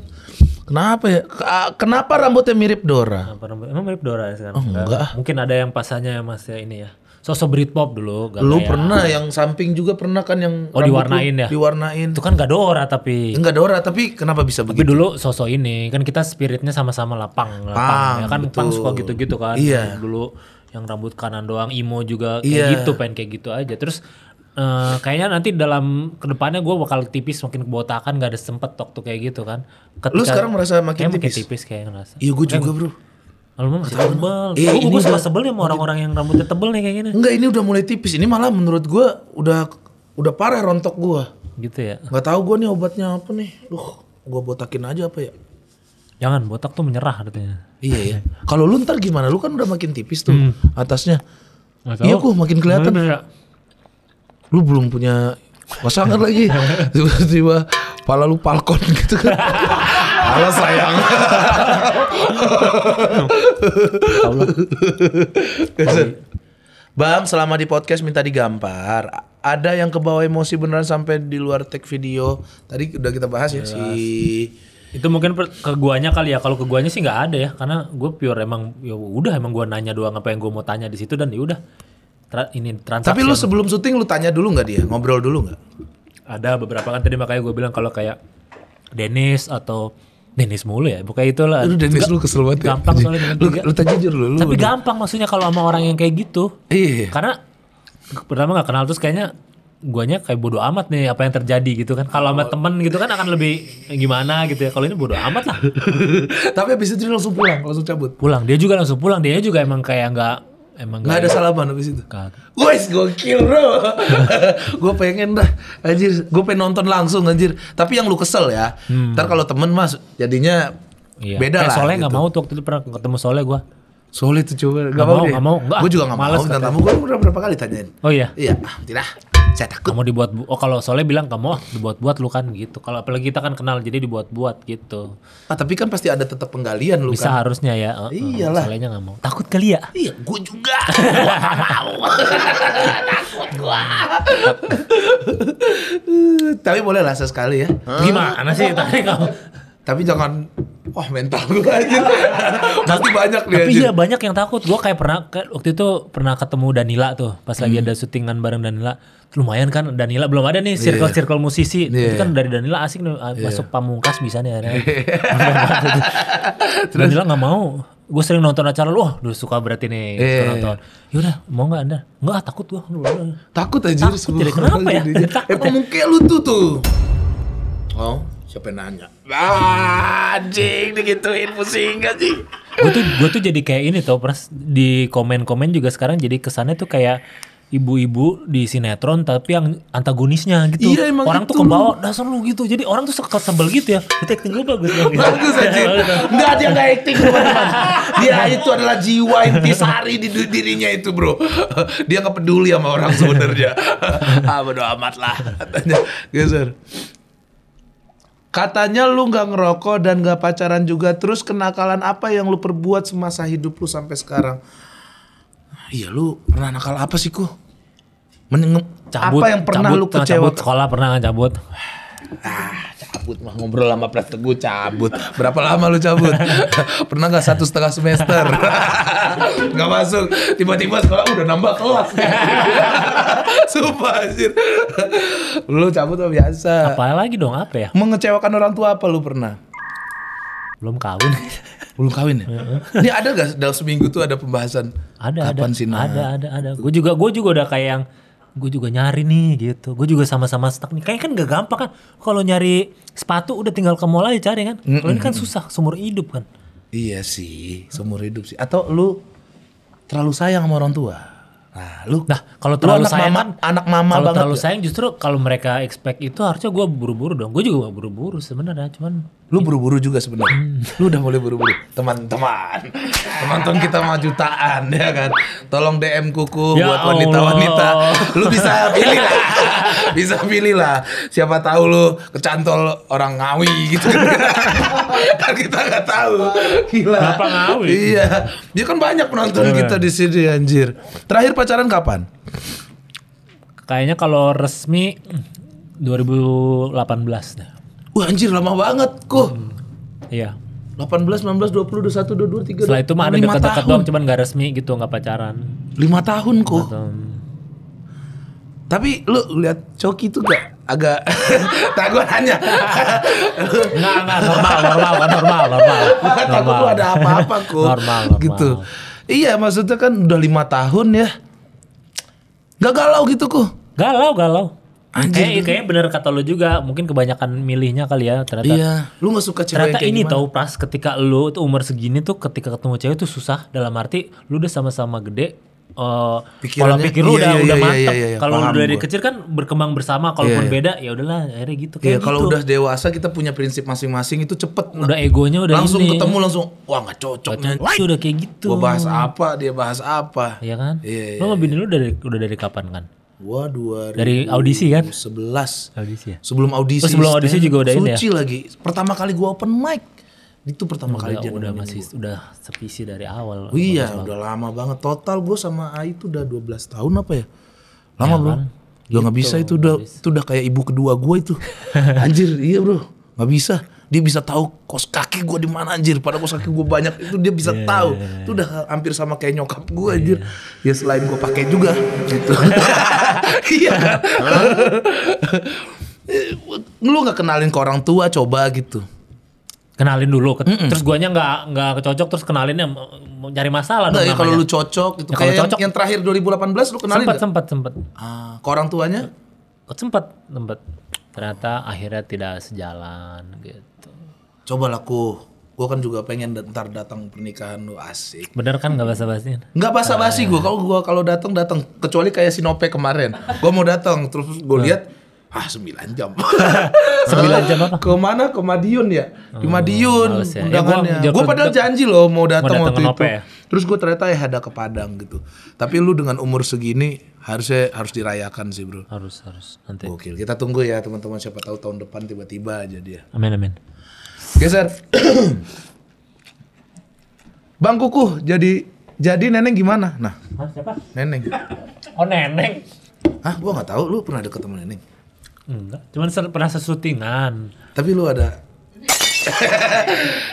Kenapa ya? Ah, kenapa rambutnya mirip Dora? Kenapa rambut? Emang mirip Dora ya sekarang? Oh, enggak. enggak. Mungkin ada yang pasanya ya Mas ya ini ya. Sosok Britpop dulu. Gak lu kayak pernah yang samping juga pernah kan yang Oh diwarnain ya? Diwarnain. Itu kan gak Dora tapi. Enggak Dora tapi kenapa bisa begitu? Tapi dulu sosok ini kan kita spiritnya sama-sama lapang. Lapang, ya kan betul. pang suka gitu-gitu kan. Iya. dulu yang rambut kanan doang, Imo juga kayak iya. gitu pengen kayak gitu aja. Terus uh, kayaknya nanti dalam kedepannya gue bakal tipis makin kebotakan gak ada sempet waktu kayak gitu kan. Ketika, lu sekarang merasa makin tipis? Makin tipis kayak ngerasa. Iya gue juga bro. Lu mah masih tebel. Eh, gue gue suka sebel ya sama orang-orang yang rambutnya tebel nih kayak gini. Enggak ini udah mulai tipis. Ini malah menurut gue udah udah parah rontok gue. Gitu ya. Gak tau gue nih obatnya apa nih. Duh gue botakin aja apa ya. Jangan botak tuh menyerah katanya. Iya ya. Kalau lu ntar gimana? Lu kan udah makin tipis tuh hmm. atasnya. Iya kok makin kelihatan. Bener, lu belum punya pasangan (laughs) lagi tiba-tiba pala lu palkon gitu kan pala sayang Bang selama di podcast minta digampar Ada yang kebawa emosi beneran sampai di luar take video Tadi udah kita bahas ya si itu mungkin ke guanya kali ya kalau ke guanya sih nggak ada ya karena gue pure emang ya udah emang gue nanya doang apa yang gue mau tanya di situ dan ya udah tra ini transaksi. Tapi lu sebelum syuting lu tanya dulu nggak dia? Ngobrol dulu nggak? Ada beberapa kan tadi makanya gue bilang kalau kayak Dennis atau Dennis mulu ya, bukan itulah. Lu Dennis lu kesel banget ya. gampang ya. soalnya lu, lu tanya jujur lu. Tapi udah. gampang maksudnya kalau sama orang yang kayak gitu. Iya. Karena pertama nggak kenal terus kayaknya guanya kayak bodoh amat nih apa yang terjadi gitu kan. Kalau sama temen gitu kan akan lebih gimana gitu ya. Kalau ini bodoh amat lah. (laughs) Tapi habis itu dia langsung pulang, langsung cabut. Pulang. Dia juga langsung pulang. Dia juga emang kayak nggak Emang gak, gak ada salaman habis itu. Wes gokil bro. (laughs) gue pengen dah anjir, gue pengen nonton langsung anjir. Tapi yang lu kesel ya. Hmm. Ntar kalau temen mas jadinya iya. beda eh, lah. Soalnya gitu. gak mau tuh waktu itu pernah ketemu soalnya gue. soalnya tuh coba gak, gak mau, deh. Gak mau, gak mau. Gue juga gak Males mau. Tentang kamu gue udah berapa kali tanyain. Oh iya. Iya, tidak saya takut kamu dibuat oh kalau soalnya bilang kamu ah, dibuat-buat lu kan gitu kalau apalagi kita kan kenal jadi dibuat-buat gitu ah tapi kan pasti ada tetap penggalian lu bisa kan? harusnya ya uh, iyalah soalnya nggak mau takut kali ya iya gua juga (laughs) takut gua (laughs) tapi boleh lah sesekali ya gimana sih tadi kamu tapi jangan wah mental gue aja (laughs) pasti banyak nih tapi iya banyak yang takut gue kayak pernah kayak waktu itu pernah ketemu Danila tuh pas hmm. lagi ada syutingan bareng Danila lumayan kan Danila belum ada nih circle circle iya. musisi yeah. itu iya. kan dari Danila asik nih yeah. masuk iya. pamungkas bisa nih yeah. (laughs) Danila nggak mau gue sering nonton acara lu, wah lu suka berarti nih yeah. nonton. Yaudah, mau gak anda? Nggak takut gue. Takut aja. Takut jadi ya. kenapa ya? Takut. Emang ya? mungkin lu tuh tuh. Oh siapa yang nanya ah, anjing digituin pusing gak sih gue tuh gue tuh jadi kayak ini tau pernah di komen komen juga sekarang jadi kesannya tuh kayak ibu-ibu di sinetron tapi yang antagonisnya gitu. Iya, emang orang gitu. tuh kebawa dasar lu gitu. Jadi orang tuh sebel gitu ya. Itu acting lu bagus banget. bagus aja. (laughs) nggak dia nggak acting teman-teman. Dia itu adalah jiwa intisari di dirinya itu, Bro. (laughs) dia nggak peduli sama orang sebenarnya. (laughs) ah bodo amat lah katanya. Geser. Katanya lu nggak ngerokok dan nggak pacaran juga. Terus kenakalan apa yang lu perbuat semasa hidup lu sampai sekarang? Iya lu pernah nakal apa sih ku? Men cabut, apa yang pernah cabut, lu kecewa? Cabut sekolah pernah cabut ah cabut mah ngobrol sama Pres Teguh cabut berapa lama lu cabut (laughs) pernah nggak satu setengah semester (laughs) nggak masuk tiba-tiba sekolah udah nambah kelas (laughs) sumpah anjir lu cabut mah biasa apa lagi dong apa ya mengecewakan orang tua apa lu pernah belum kawin belum kawin ya ini ada gak dalam seminggu tuh ada pembahasan ada kapan ada, sih nah? ada ada ada gue juga gue juga udah kayak yang gue juga nyari nih gitu gue juga sama-sama stuck nih kayaknya kan gak gampang kan kalau nyari sepatu udah tinggal ke mall aja cari kan mm -mm. kalau ini kan susah seumur hidup kan iya sih seumur hidup sih atau lu terlalu sayang sama orang tua Nah, lu nah kalau terlalu anak sayang mama, kan? anak mama kalau terlalu ya? sayang justru kalau mereka expect itu harusnya gue buru-buru dong. Gue juga buru-buru sebenarnya, cuman Lu buru-buru juga sebenarnya. Hmm. Lu udah mulai buru-buru. Teman-teman, teman-teman kita mah jutaan ya kan. Tolong DM kuku ya buat wanita-wanita. Lu bisa pilih lah. bisa pilih lah. Siapa tahu lu kecantol orang Ngawi gitu. kan kita nggak tahu. Gila. Kenapa Ngawi? Iya. Dia kan banyak penonton kita di sini anjir. Terakhir pacaran kapan? Kayaknya kalau resmi 2018 dah. Wah anjir lama banget kok. Hmm. Iya. 18, 19, 20, 21, 22, 23. Setelah itu mah ada dekat-dekat doang cuman gak resmi gitu gak pacaran. 5 tahun kok. 5 tahun. Tapi lu lihat Coki itu gak agak (laughs) tak gue nanya Enggak, nggak normal normal normal normal normal lu ada apa-apa kok normal, normal gitu iya maksudnya kan udah lima tahun ya gak galau gitu kok galau galau Anjir, eh, kayaknya bener kata lo juga, mungkin kebanyakan milihnya kali ya ternyata. Iya. Lu gak suka cewek Ternyata ini tau pas ketika lo tuh umur segini tuh ketika ketemu cewek tuh susah dalam arti lu udah sama-sama gede uh, pola pikir lu iya, udah iya, udah iya, Iya, iya, iya. Kalau lu dari kecil kan berkembang bersama, kalaupun iya, iya. beda ya udahlah akhirnya gitu kayak iya, gitu. kalau udah dewasa kita punya prinsip masing-masing itu cepet. Nah, udah egonya udah langsung ini. ketemu langsung wah nggak cocok Itu udah kayak gitu. Gua bahas apa, dia bahas apa. Iya kan? Iya, iya, lu sama iya, bini iya. lu dari udah dari kapan kan? Gua dua dari audisi kan? 11. Audisi ya. Sebelum audisi. Oh, sebelum audisi juga udah ini ya. Suci lagi. Pertama kali gua open mic. Itu pertama udah, kali udah, udah masih gua. udah sepisi dari awal. Oh, iya, udah lama banget. Total gua sama A itu udah 12 tahun apa ya? Lama, ya, belum? Kan? gua gitu, bisa itu udah itu udah kayak ibu kedua gua itu. (laughs) Anjir, iya, Bro. Gak bisa dia bisa tahu kos kaki gua di mana anjir pada kos kaki gua banyak itu dia bisa yeah, tahu iya, iya. itu udah hampir sama kayak nyokap gua iya, anjir yeah. ya selain gua pakai juga gitu (laughs) iya lu nggak kenalin ke orang tua coba gitu kenalin dulu ke, mm -mm. terus guanya nggak nggak cocok terus kenalin kenalinnya nyari masalah nah, ya, kalau lu cocok gitu ya, cocok, yang, yang terakhir 2018 lu kenalin sempat gak? sempat sempat ah, ke orang tuanya oh, sempat sempat ternyata akhirnya tidak sejalan gitu coba laku gue kan juga pengen ntar datang pernikahan lu asik. Bener kan nggak basa basi? Nggak basa basi gue. Ah. Kalau gue kalau datang datang kecuali kayak si Nope kemarin. Gue mau datang terus gue ah. lihat ah sembilan jam. (laughs) sembilan jam apa? mana? Ke Madiun ya. Di oh, Madiun ya. Ya, undangannya. gue padahal janji loh mau datang waktu itu. Ya? Terus gue ternyata ya ada ke Padang gitu. Tapi lu dengan umur segini harusnya harus dirayakan sih bro. Harus harus nanti. Gokil. Kita tunggu ya teman-teman siapa tahu tahun depan tiba-tiba aja dia. Amin amin. Geser. Bang kuku jadi jadi neneng gimana? Nah, Hah, siapa? Neneng. Oh neneng. ah, gua nggak tahu. Lu pernah deket sama neneng? Enggak. Cuman ser- pernah sesutingan. Tapi lu ada.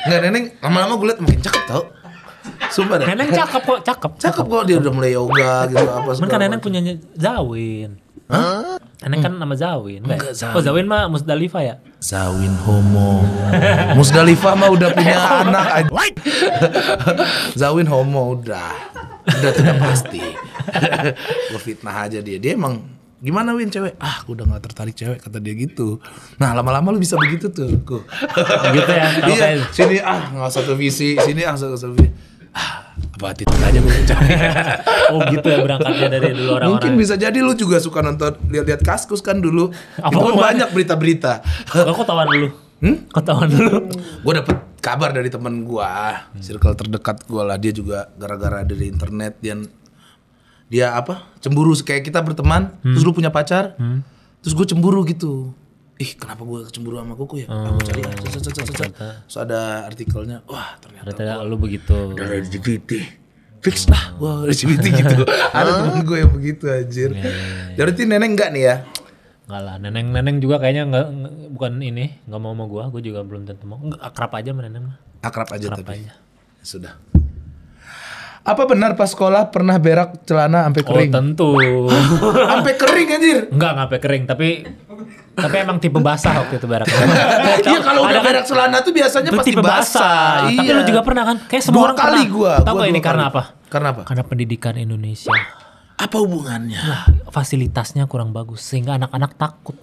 Nggak neneng. Lama-lama gue liat makin cakep tau. Sumpah deh. Neneng cakep kok, cakep. Cakep kok dia udah mulai yoga gitu apa segala. kan neneng punya Zawin. Hah? Neneng kan nama Zawin. Enggak, oh, Zawin. Oh Zawin mah Musdalifah ya? Zawin homo. Musdalifah mah udah punya (laughs) anak aja. (laughs) Zawin homo udah. Udah tidak pasti. (laughs) Gue fitnah aja dia. Dia emang gimana Win cewek? Ah, gue udah gak tertarik cewek kata dia gitu. Nah, lama-lama lu bisa begitu tuh. Gue. gitu ya. Iya, sini ah gak satu visi, sini ah satu visi. Ah, apa titik aja belum oh gitu ya berangkatnya dari dulu orang-orang. Mungkin bisa jadi lu juga suka nonton lihat-lihat kaskus kan dulu. Apa itu banyak berita-berita. Kok ketahuan dulu? Hmm? Ketahuan dulu. gue dapet kabar dari temen gue, hmm. circle terdekat gue lah. Dia juga gara-gara dari internet dia dia apa cemburu kayak kita berteman hmm. terus lu punya pacar hmm. terus gue cemburu gitu ih kenapa gue cemburu sama kuku ya hmm. aku oh, cari so ada artikelnya wah ternyata, ternyata lu begitu dari LGBT fix lah gue LGBT gitu (laughs) ada temen gue yang begitu anjir ya, ya, ya. berarti neneng enggak nih ya Enggak lah, neneng-neneng juga kayaknya enggak, bukan ini, enggak mau sama gue gue juga belum tentu mau. Enggak, akrab aja sama neneng. Akrab aja akrab tapi. Aja. Sudah. Apa benar pas sekolah pernah berak celana sampai oh, kering? Oh tentu. (laughs) Sampai kering anjir. Enggak, enggak sampai kering, tapi tapi emang tipe basah waktu itu berak. (laughs) Iya kalau udah kan berak celana tuh biasanya pasti basah. Iya. Tapi lu juga pernah kan? Kayak semua dua orang kali pernah. gua. Tahu gak ini karena apa? Karena apa? Karena pendidikan Indonesia. Apa hubungannya? Nah, fasilitasnya kurang bagus sehingga anak-anak takut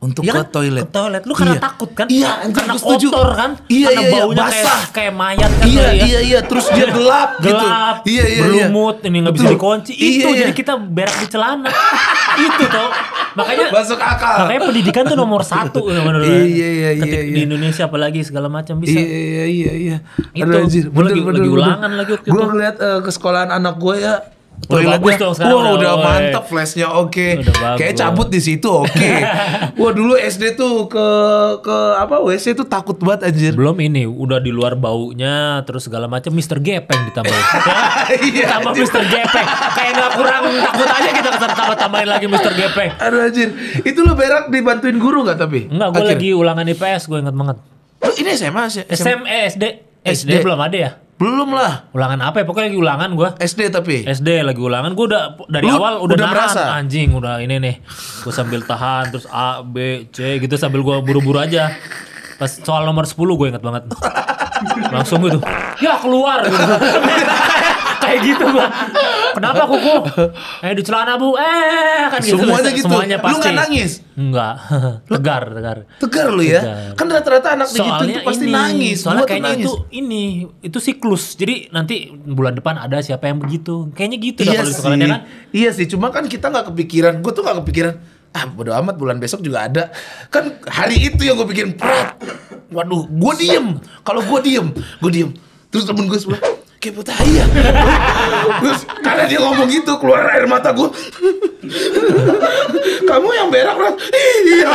untuk ya, ke toilet. Ke toilet. Lu karena iya. takut kan? Iya, anjir, karena setuju. kotor kan? Iya, karena iya, iya. baunya basah. kayak kayak mayat kan. Iya, iya, iya, iya, terus dia iya. gelap gitu. Gelap. Iya, iya, berlumut, iya. ini nggak bisa dikunci. Iya, itu iya. jadi kita berak di celana. (laughs) itu tau. Makanya masuk akal. Makanya pendidikan tuh nomor satu (laughs) menurut Iya, iya, iya, Ketik iya. Di Indonesia apalagi segala macam bisa. Iya, iya, iya, iya. Itu Aduh, anjir. Bener, lagi, bener, lagi bener. ulangan lagi waktu itu. Eh, gua ngeliat ke sekolahan anak gue ya Udah bagus dong sekarang. Wah, udah, udah mantap flashnya oke. Okay. Kayak cabut di situ oke. Okay. (laughs) Wah, dulu SD tuh ke ke apa WC tuh takut banget anjir. Belum ini, udah di luar baunya terus segala macam Mister Gepeng ditambah. (laughs) Iya. tambah Mr. Gepeng. Kayak nggak kurang takut aja kita tambah tambahin lagi Mister Gepeng. Aduh anjir. Itu lu berak dibantuin guru nggak tapi? Enggak, gue lagi ulangan IPS, gue inget banget. ini SMA, SMA? SD. Eh, SD. SD belum ada ya? Belum lah. Ulangan apa ya? Pokoknya lagi ulangan gua. SD tapi. SD lagi ulangan. Gua udah dari Lu, awal udah, udah merasa. anjing udah ini nih. Gua sambil tahan terus A B C gitu sambil gua buru-buru aja. Pas soal nomor 10 gue ingat banget. Langsung gitu. Ya keluar gitu. (laughs) Kayak gitu gua. Kenapa kuku? Eh di celana bu. Eh kan gitu. Semuanya gitu. Semuanya pasti. Lu nggak nangis? Enggak. tegar, tegar. Tegar lu ya. Tegar. Kan rata-rata anak soalnya begitu itu pasti ini, nangis. Soalnya kayaknya itu ini itu siklus. Jadi nanti bulan depan ada siapa yang begitu. Kayaknya gitu iya ya sih. kan. Iya sih. Cuma kan kita nggak kepikiran. Gue tuh nggak kepikiran. Ah bodo amat bulan besok juga ada. Kan hari itu yang gue bikin. Prat. Waduh, gue diem. Kalau gue diem, gue diem. Terus temen gue sebelah kayak buta iya terus karena dia ngomong gitu keluar air mata gue kamu yang berak Ron iya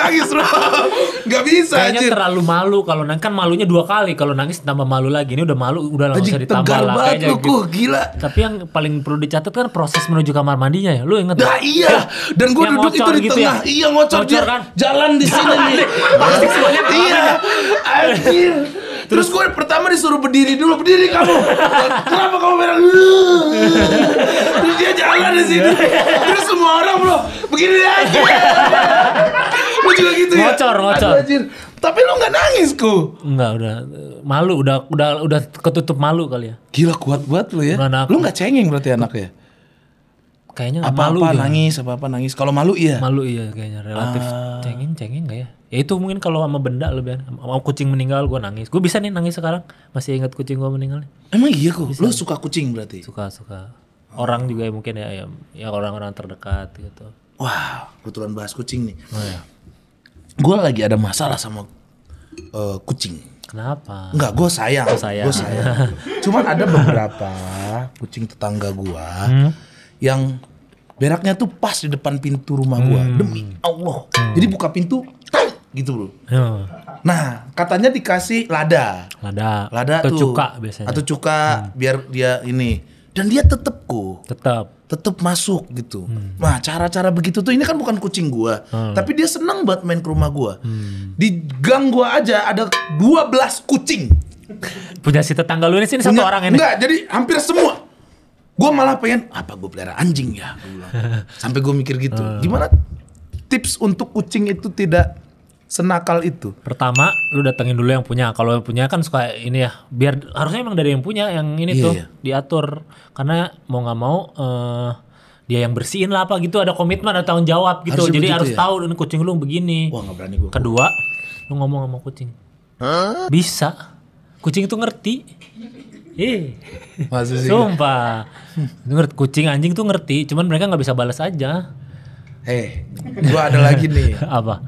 nangis bro nggak bisa kayaknya anjir. terlalu malu kalau nangis kan malunya dua kali kalau nangis tambah malu lagi ini udah malu udah langsung usah ditambah lah kayaknya gitu. gila tapi yang paling perlu dicatat kan proses menuju kamar mandinya ya lu inget nah, iya eh, dan gue duduk itu di gitu ya? tengah ya? iya ngocor, ngocor kan? jalan di sini nih (laughs) pasti semuanya iya anjir Terus gue pertama disuruh berdiri dulu, berdiri kamu. Kenapa kamu merah? Terus dia jalan di sini. Terus semua orang bro, begini aja. Lu juga gitu ya? Ngocor, ngocor. Tapi lu gak nangis ku? Nggak, udah malu, udah udah udah ketutup malu kali ya. Gila kuat kuat lu ya. Lu gak cengeng berarti anaknya? kayaknya apa apa malu nangis apa apa nangis kalau malu iya malu iya kayaknya relatif ah. cengin cengin gak ya ya itu mungkin kalau sama benda lebih mau kucing meninggal gue nangis gue bisa nih nangis sekarang masih ingat kucing gue meninggal emang iya kok lo suka kucing berarti suka suka orang juga ya mungkin ya ya, ya orang-orang terdekat gitu wah kebetulan bahas kucing nih oh, ya. gue lagi ada masalah sama uh, kucing Kenapa? Enggak, gue sayang. Gue oh, sayang. Gua sayang. (laughs) Cuman ada beberapa kucing tetangga gue. Hmm? yang beraknya tuh pas di depan pintu rumah gua. Hmm. Demi Allah. Hmm. Jadi buka pintu, tang gitu bro. Hmm. Nah katanya dikasih lada. Lada. Lada atau tuh. cuka biasanya. Atau cuka hmm. biar dia ini. Dan dia tetep ku. Tetep. Tetep masuk gitu. Hmm. Nah cara-cara begitu tuh ini kan bukan kucing gua. Hmm. Tapi dia seneng banget main ke rumah gua. Hmm. Di gang gua aja ada 12 kucing. Punya si tetangga lu ini sini Punya, satu orang ini. Enggak, jadi hampir semua gue malah pengen apa gue pelihara anjing ya (laughs) sampai gue mikir gitu eh. gimana tips untuk kucing itu tidak senakal itu? Pertama, lu datengin dulu yang punya. Kalau yang punya kan suka ini ya, biar harusnya emang dari yang punya yang ini yeah, tuh yeah. diatur karena mau nggak mau uh, dia yang bersihin lah apa gitu ada komitmen ada tanggung jawab gitu. Harusnya Jadi harus ya? tahu ini kucing lu begini. Wah, gak berani gua. Kedua, lu ngomong sama kucing. Huh? Bisa. Kucing itu ngerti. Ih, sumpah. Ngerti kucing anjing tuh ngerti, cuman mereka nggak bisa balas aja. Eh, hey, gua ada lagi nih. (laughs) Apa?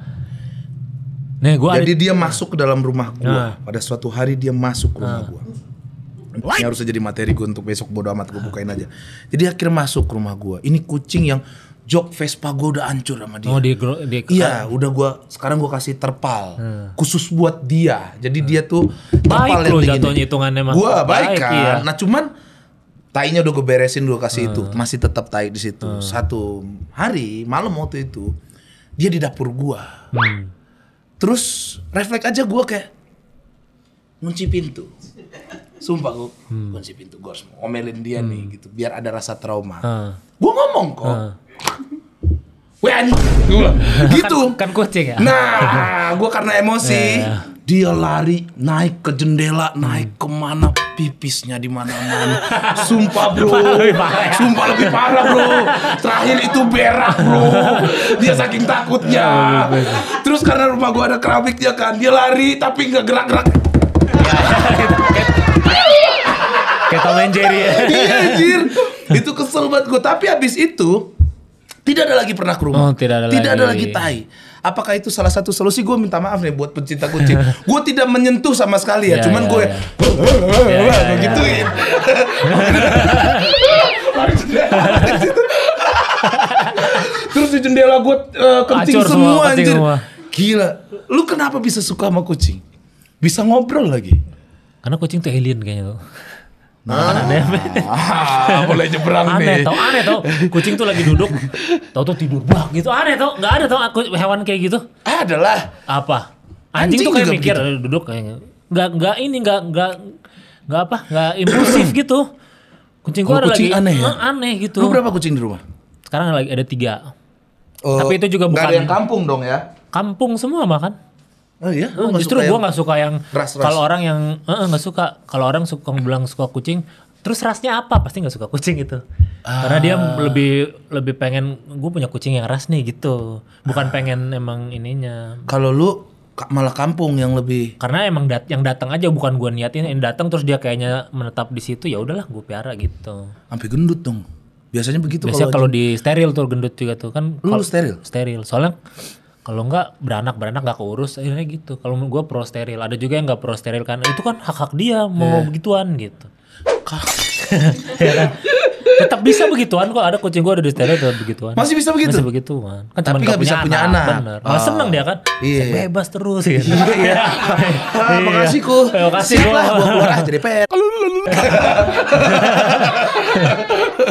Nih, gua Jadi ada... dia masuk ke dalam rumah gua. Nah. Pada suatu hari dia masuk ke rumah nah. gua. Ini harusnya jadi materi gue untuk besok bodo amat gue bukain aja. Jadi akhirnya masuk ke rumah gue. Ini kucing yang jok Vespa gue udah hancur sama dia. Oh dia, dia Iya, udah gue sekarang gue kasih terpal hmm. khusus buat dia. Jadi dia tuh terpal baik loh jatuhnya hitungannya mah. Gue baik, kan. Iya. Nah cuman tainya udah gue beresin gue kasih hmm. itu masih tetap tai di situ. Hmm. Satu hari malam waktu itu dia di dapur gue. Hmm. Terus refleks aja gue kayak kunci pintu. Sumpah gue hmm. kunci pintu gue harus omelin dia hmm. nih gitu biar ada rasa trauma. Hmm. Gue ngomong kok. Hmm Wen, gitu. Kan, kan kucing ya. Nah, gue karena emosi, yeah. dia lari naik ke jendela, naik kemana pipisnya di mana-mana. Sumpah bro, (laughs) ya. sumpah lebih parah bro. Terakhir itu berak bro, dia saking takutnya. Iya, Terus karena rumah gue ada keramiknya kan, dia lari tapi nggak gerak-gerak. Kayak Tom Jerry ya. Iya anjir. Itu kesel banget gue. Tapi abis itu tidak ada lagi pernah kurma. Oh, tidak ada tidak lagi. ada lagi tai. Apakah itu salah satu solusi? Gue minta maaf nih buat pecinta kucing. (laughs) gue tidak menyentuh sama sekali ya. Yeah, cuman gue begitu ya, ya. ya, ya (laughs) Terus di jendela gue uh, kencing Acur semua, semua anjir. Semua. Gila. Lu kenapa bisa suka sama kucing? Bisa ngobrol lagi. Karena kucing tuh alien kayaknya tuh. Nah, kan aneh. Ah, boleh nyebrang aneh, nih. Aneh tau, aneh tau. Kucing tuh lagi duduk, tau tuh tidur bah gitu. Aneh tau, nggak ada tau aku hewan kayak gitu. Ada lah. Apa? Anjing, Anjing tuh kayak mikir begitu. duduk kayak nggak nggak ini nggak nggak nggak apa nggak impulsif gitu. Kucing gua ada kucing lagi aneh, ya? Eh, aneh gitu. Lu berapa kucing di rumah? Sekarang lagi ada tiga. Uh, Tapi itu juga bukan. Gak ada yang kampung dong ya? Kampung semua makan. Oh iya, oh, justru gue nggak suka yang kalau orang yang eh, nggak suka kalau orang suka bilang suka kucing, terus rasnya apa pasti nggak suka kucing itu, ah. karena dia ah. lebih lebih pengen gue punya kucing yang ras nih gitu, bukan ah. pengen emang ininya. Kalau lu malah kampung yang lebih karena emang dat yang datang aja bukan gue niatin yang datang terus dia kayaknya menetap di situ ya udahlah gue piara gitu sampai gendut dong biasanya begitu biasanya kalau di steril tuh gendut juga tuh kan lu steril steril soalnya kalau enggak beranak beranak nggak keurus akhirnya gitu kalau gue pro steril ada juga yang nggak pro steril kan itu kan hak hak dia mau yeah. begituan gitu (laughs) ya kan? tetap bisa begituan kok ada kucing gue ada di steril tetap begituan masih bisa begitu masih begituan kan tapi nggak bisa punya anak, anak. bener oh. seneng dia kan iya. Yeah. bebas terus gitu (laughs) iya yeah. (laughs) makasih iya, gue buat keluar aja jadi pet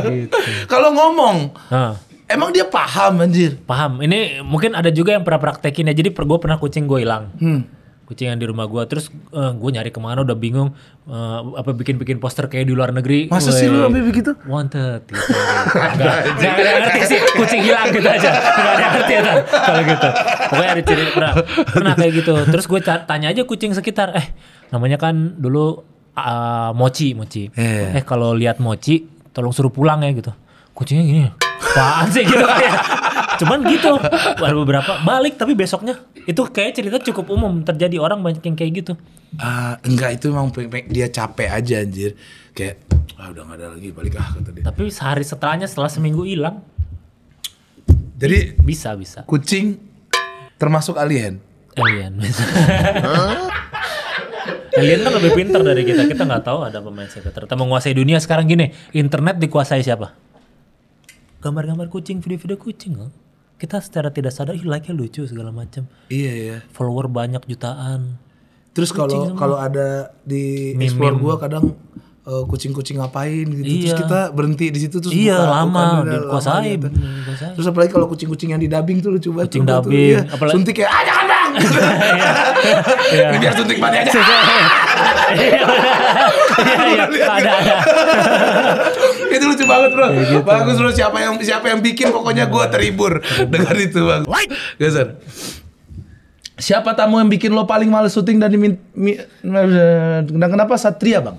gitu. kalau ngomong huh. Nah. Emang dia paham anjir? Paham. Ini mungkin ada juga yang pernah praktekin ya. Jadi per gue pernah kucing gue hilang. Hmm. Kucing yang di rumah gue. Terus uh, eh, gue nyari kemana udah bingung. Uh, apa bikin-bikin poster kayak di luar negeri. Masa sih lu sampai begitu? Wanted. Gitu. gak, ada yang ngerti sih. Kucing hilang gitu aja. Gak ada yang ngerti ya kan. Kalau gitu. Pokoknya ada ciri pernah, pernah kayak gitu. Terus gue tanya aja kucing sekitar. Eh namanya kan dulu uh, Mochi. Mochi. Yeah. Eh kalau lihat Mochi tolong suruh pulang ya gitu. Kucingnya gini apaan sih gitu kayak cuman gitu ada beberapa balik tapi besoknya itu kayak cerita cukup umum terjadi orang banyak yang kayak gitu uh, enggak itu emang dia capek aja anjir kayak ah udah gak ada lagi balik ah kata dia tapi sehari setelahnya setelah seminggu hilang jadi bisa bisa kucing termasuk alien alien bisa Alien kan lebih pintar dari kita. Kita nggak tahu ada pemain sepak Kita menguasai dunia sekarang gini. Internet dikuasai siapa? gambar-gambar kucing, video-video kucing loh. Kita secara tidak sadar like-nya lucu segala macam. Iya iya. Follower banyak jutaan. Terus kalau kalau ada di Mim-mim. explore gua kadang kucing eh, kucing-kucing ngapain gitu. Iya. Terus kita berhenti di situ terus Iya, buka, lama dikuasai. Gitu. Terus apalagi kalau kucing-kucing yang di dubbing tuh lucu banget. Kucing dubbing, tuh, iya. suntik ya, ah jangan bang. (laughs) Iya. (laughs) Biar suntik mati aja. (laughs) Iya, iya. iya, iya. ada gitu. ada. (laughs) itu lucu banget bro ya, gitu. bagus bro siapa yang siapa yang bikin pokoknya gue terhibur (laughs) dengan itu bang geser siapa tamu yang bikin lo paling males syuting dan diminta kenapa Satria bang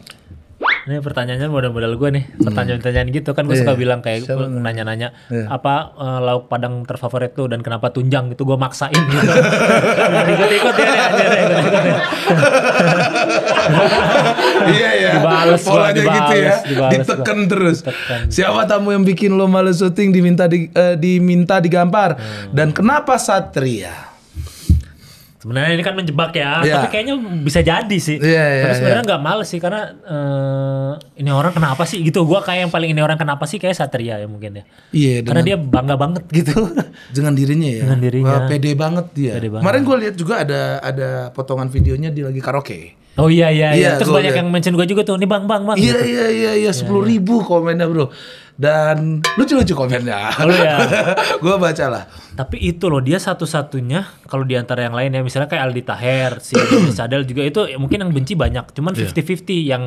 ini pertanyaannya modal modal gue nih, hmm. pertanyaan-pertanyaan gitu kan gue yeah. suka bilang kayak nanya-nanya yeah. apa uh, lauk padang terfavorit tuh dan kenapa tunjang gitu gue maksain gitu. (laughs) Ya, ya, ya, ikut-ikut ya, iya iya. Dibales polanya gua, gitu ya. Dibales Diteken gua. terus. Ditekan. Siapa tamu yang bikin lo males syuting diminta di, uh, diminta digampar hmm. dan kenapa Satria? Sebenarnya ini kan menjebak ya, yeah. tapi kayaknya bisa jadi sih. Yeah, yeah, tapi iya. sebenarnya nggak yeah. males sih karena uh, ini orang kenapa sih gitu. Gua kayak yang paling ini orang kenapa sih kayak Satria ya mungkin ya. Iya. Yeah, karena dia bangga banget gitu. (laughs) Dengan dirinya ya. Dengan dirinya. Wah, pede banget dia. Pede banget. Kemarin gue lihat juga ada ada potongan videonya dia lagi karaoke. Oh iya iya iya. iya Terus banyak liat. yang mention gue juga tuh, nih bang bang bang. Iya gitu. iya iya iya sepuluh ribu komennya bro dan lucu-lucu komennya. Oh, ya. (laughs) gue baca lah. Tapi itu loh dia satu-satunya kalau di antara yang lain ya misalnya kayak Aldi Taher, si (clears throat) Sadel juga itu mungkin yang benci banyak, cuman 50-50 iya. yeah. yang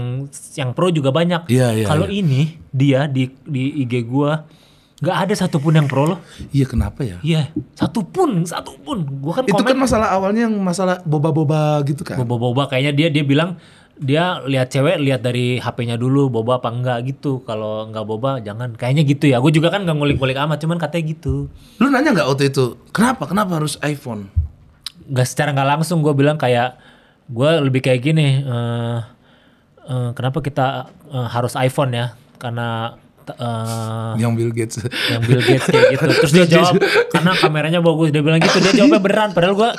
yang pro juga banyak. Yeah, yeah, kalau yeah. ini dia di di IG gue nggak ada satupun yang pro loh. Iya kenapa ya? Iya satupun, satupun. Gua kan itu kan komen, kan masalah awalnya yang masalah boba-boba gitu kan. Boba-boba kayaknya dia dia bilang dia lihat cewek lihat dari HP-nya dulu boba apa enggak gitu kalau enggak boba jangan kayaknya gitu ya gue juga kan enggak ngulik-ngulik amat cuman katanya gitu lu nanya enggak waktu itu kenapa kenapa harus iPhone Gak secara enggak langsung gue bilang kayak gue lebih kayak gini uh, uh, kenapa kita uh, harus iPhone ya karena uh, yang Bill Gates yang Bill Gates kayak gitu (laughs) terus dia jawab karena kameranya bagus dia bilang gitu dia jawabnya beran padahal gue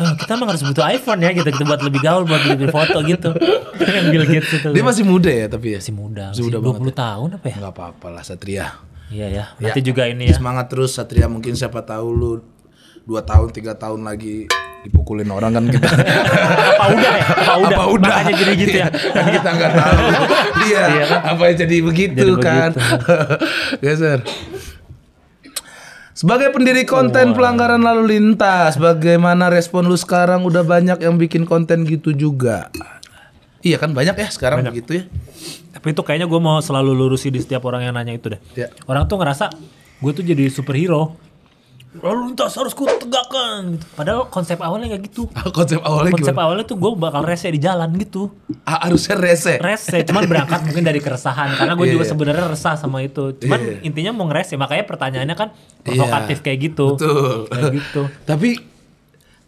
eh, kita emang harus butuh iPhone ya gitu, gitu buat lebih gaul buat lebih foto gitu (laughs) yang Bill Gates itu dia masih muda ya tapi ya masih muda masih, muda 20 ya. tahun apa ya nggak apa-apa lah Satria iya ya nanti ya. juga ini ya semangat terus Satria mungkin siapa tahu lu dua tahun tiga tahun lagi dipukulin orang kan kita (laughs) apa udah ya apa udah apa udah makanya jadi gitu ya iya, kan kita nggak tahu dia (laughs) iya, iya kan? apa yang jadi begitu jadi kan geser (laughs) iya, sebagai pendiri konten oh, pelanggaran lalu lintas, bagaimana respon lu sekarang? Udah banyak yang bikin konten gitu juga. Iya kan banyak ya sekarang banyak. begitu ya. Tapi itu kayaknya gue mau selalu lurusi di setiap orang yang nanya itu deh. Ya. Orang tuh ngerasa gue tuh jadi superhero lalu lintas harus ku tegakkan gitu. padahal konsep awalnya kayak gitu ah, konsep awalnya konsep gimana? awalnya tuh gue bakal rese di jalan gitu ah, harusnya rese rese cuman berangkat (laughs) mungkin dari keresahan karena gue yeah, juga iya. sebenarnya resah sama itu cuman yeah. intinya mau ngerese makanya pertanyaannya kan iya. provokatif yeah. kayak gitu Betul. kayak gitu tapi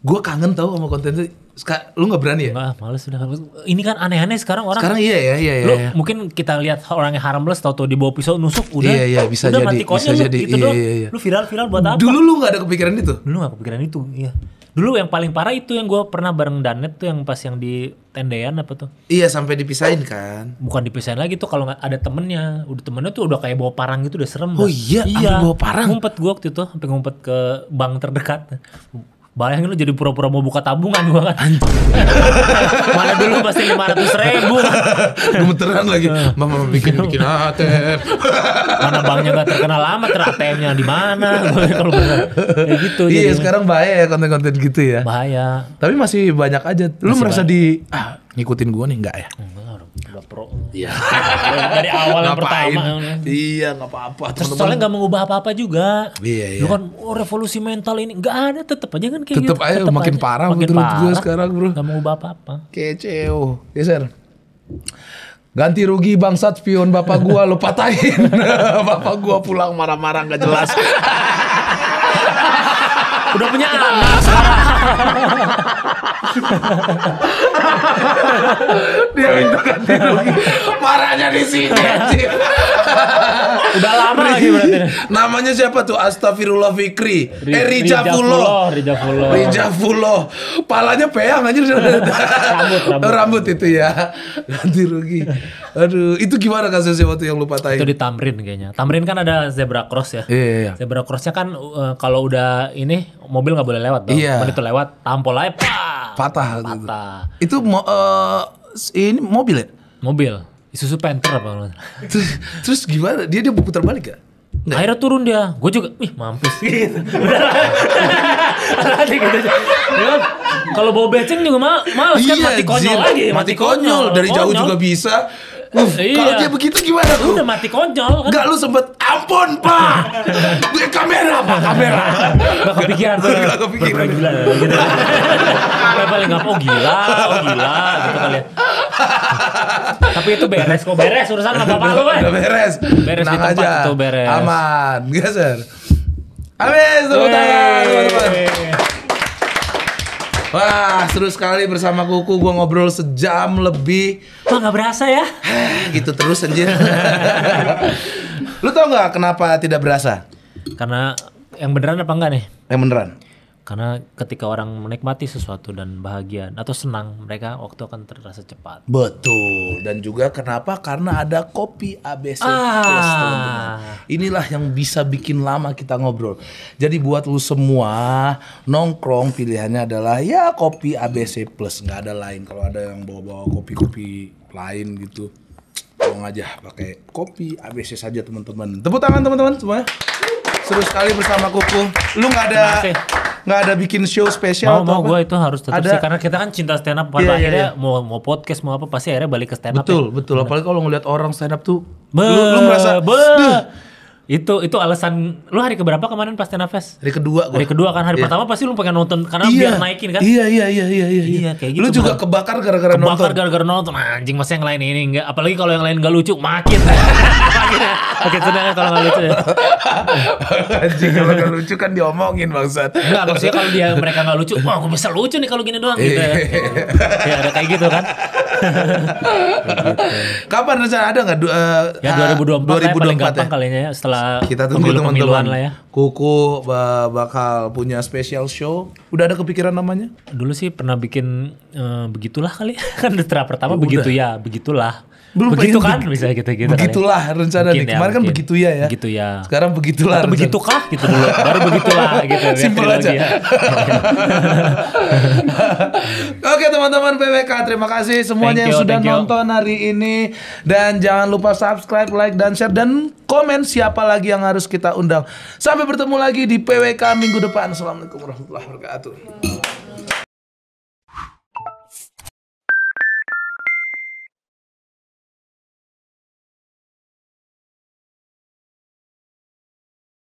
gue kangen tau sama konten Ska, lu nggak berani ya? Nggak, males udah. Ini kan aneh-aneh sekarang orang. Sekarang iya ya, iya iya. Lu iya, iya. mungkin kita lihat orang yang harmless tau tuh di bawah pisau nusuk udah. Iya iya bisa udah jadi. Mati bisa lu, jadi. Gitu iya, iya, iya. Lu viral-viral buat apa? Dulu lu nggak ada kepikiran itu. Dulu nggak kepikiran itu, iya. Dulu yang paling parah itu yang gue pernah bareng Danet tuh yang pas yang di tendean apa tuh? Iya sampai dipisahin kan? Bukan dipisahin lagi tuh kalau nggak ada temennya, udah temennya tuh udah kayak bawa parang gitu udah serem. Oh kan? iya, iya. bawa parang. Ngumpet gue waktu itu, sampai ngumpet ke bank terdekat. Bayangin lu jadi pura-pura mau buka tabungan gua kan. Mana dulu pasti 500 ribu. Gemeteran lagi. Mama bikin bikin ATM. mana banknya gak terkenal lama ter ATM-nya di mana. (laughs) Kalau benar. Kayak gitu. Iya jadinya. sekarang bahaya ya konten-konten gitu ya. Bahaya. Tapi masih banyak aja. Lu masih merasa bahaya. di ah ngikutin gua nih enggak ya? Enggak udah pro iya dari awal yang pertama iya nggak apa-apa terus soalnya nggak mengubah apa-apa juga iya iya lu kan oh revolusi mental ini nggak ada tetep aja kan kayak tetep gitu. aja makin aja. parah makin parah. gue sekarang bro nggak mengubah apa-apa keceo geser iya, Ganti rugi bangsat spion bapak gua lo patahin. (laughs) bapak gua pulang marah-marah nggak jelas. (laughs) Udah punya anak (laughs) dia itu rugi. marahnya di sini (laughs) Udah lama lagi berarti. Namanya siapa tuh? Astagfirullah Fikri. Ri eh Rijafulo. Rijafulo. Rijafulo. Palanya peang anjir. (laughs) rambut, rambut. rambut itu ya. (laughs) Ganti rugi. Aduh, itu gimana kasusnya waktu yang lupa tanya Itu di Tamrin kayaknya. Tamrin kan ada zebra cross ya. Iya, iya, iya. Zebra crossnya kan eh, kalau udah ini mobil nggak boleh lewat dong. Iya. Begitu lewat tampol aja. Pah! Patah. Gitu. Patah. Itu mo uh, ini mobil ya? Mobil. Isuzu Panther apa (laughs) terus, terus gimana? Dia dia putar balik gak? Nggak. Akhirnya turun dia, gue juga, ih mampus. (laughs) Gitu. Kalau bawa beceng juga mal males kan, iya, kan mati konyol lagi. Mati, mati konyol, konyol. dari konyol. jauh juga bisa Uf, iya. Kalau dia begitu gimana tuh? Udah mati konyol kan? Gak lu sempet, ampun pak! Gue (laughs) kamera pak, kamera! Gak kepikiran Gak kepikiran. Gila Gila. Ya, Gue gitu. paling (laughs) gak, oh gila, oh gila gitu kali ya. Tapi itu beres kok, beres urusan apa apa lu kan? Beres. beres. Beres di tempat itu beres. Aman, geser. Amin, tepuk tangan teman-teman. Wah, seru sekali bersama Kuku. gue ngobrol sejam lebih. Wah, gak berasa ya? (sighs) gitu terus anjir. (laughs) Lu tau gak kenapa tidak berasa? Karena yang beneran apa enggak nih? Yang beneran. Karena ketika orang menikmati sesuatu dan bahagia atau senang, mereka waktu akan terasa cepat. Betul. Dan juga kenapa? Karena ada kopi ABC ah. plus teman-teman. Inilah yang bisa bikin lama kita ngobrol. Jadi buat lu semua nongkrong pilihannya adalah ya kopi ABC plus nggak ada lain. Kalau ada yang bawa-bawa kopi-kopi lain gitu, tolong aja pakai kopi ABC saja teman-teman. Tepuk tangan teman-teman semua. Seru sekali bersama Kuku. Lu nggak ada nggak ada bikin show spesial mau, mau gue itu harus tetap ada, sih karena kita kan cinta stand up pada iya, akhirnya iya, iya. mau mau podcast mau apa pasti akhirnya balik ke stand up betul ya. betul apalagi kalau ngeliat orang stand up tuh be, lu, lu merasa be. itu itu alasan lu hari keberapa kemarin pas Stand Fest? Hari kedua gua. Hari kedua kan hari yeah. pertama pasti lu pengen nonton karena iya. biar naikin kan? Iya iya iya iya iya. Iya, iya kayak gitu. Lu juga kebakar gara-gara nonton. Kebakar gara-gara nonton anjing masa yang lain ini enggak apalagi kalau yang lain gak lucu makin. (laughs) Oke tenang ya, kalau nggak lucu ya. Anjing kalau nggak lucu kan diomongin bangsat. Enggak maksudnya kalau dia mereka nggak lucu, wah aku bisa lucu nih kalau gini doang gitu ya. Iya. Iya, ada kayak gitu kan. Kapan rencana ada nggak? Eh, ya, dua ya 2024, 2024 ya, ya. kalinya ya setelah kita tunggu teman-teman lah ya. Kuku bakal punya special show. Udah ada kepikiran namanya? Dulu sih pernah bikin eh, begitulah kali (laughs) kan terah pertama begitu ya begitulah belum begitu kan kan bisa gitu gitu kan ya. begitulah kali. rencana mungkin nih ya, kemarin kan begitu ya ya begitu ya sekarang begitulah Atau begitu kah gitu dulu baru begitulah (laughs) gitu ya, simpel aja (laughs) oke teman-teman PWK terima kasih semuanya you, yang sudah nonton hari ini dan jangan lupa subscribe like dan share dan komen siapa lagi yang harus kita undang sampai bertemu lagi di PWK minggu depan assalamualaikum warahmatullahi wabarakatuh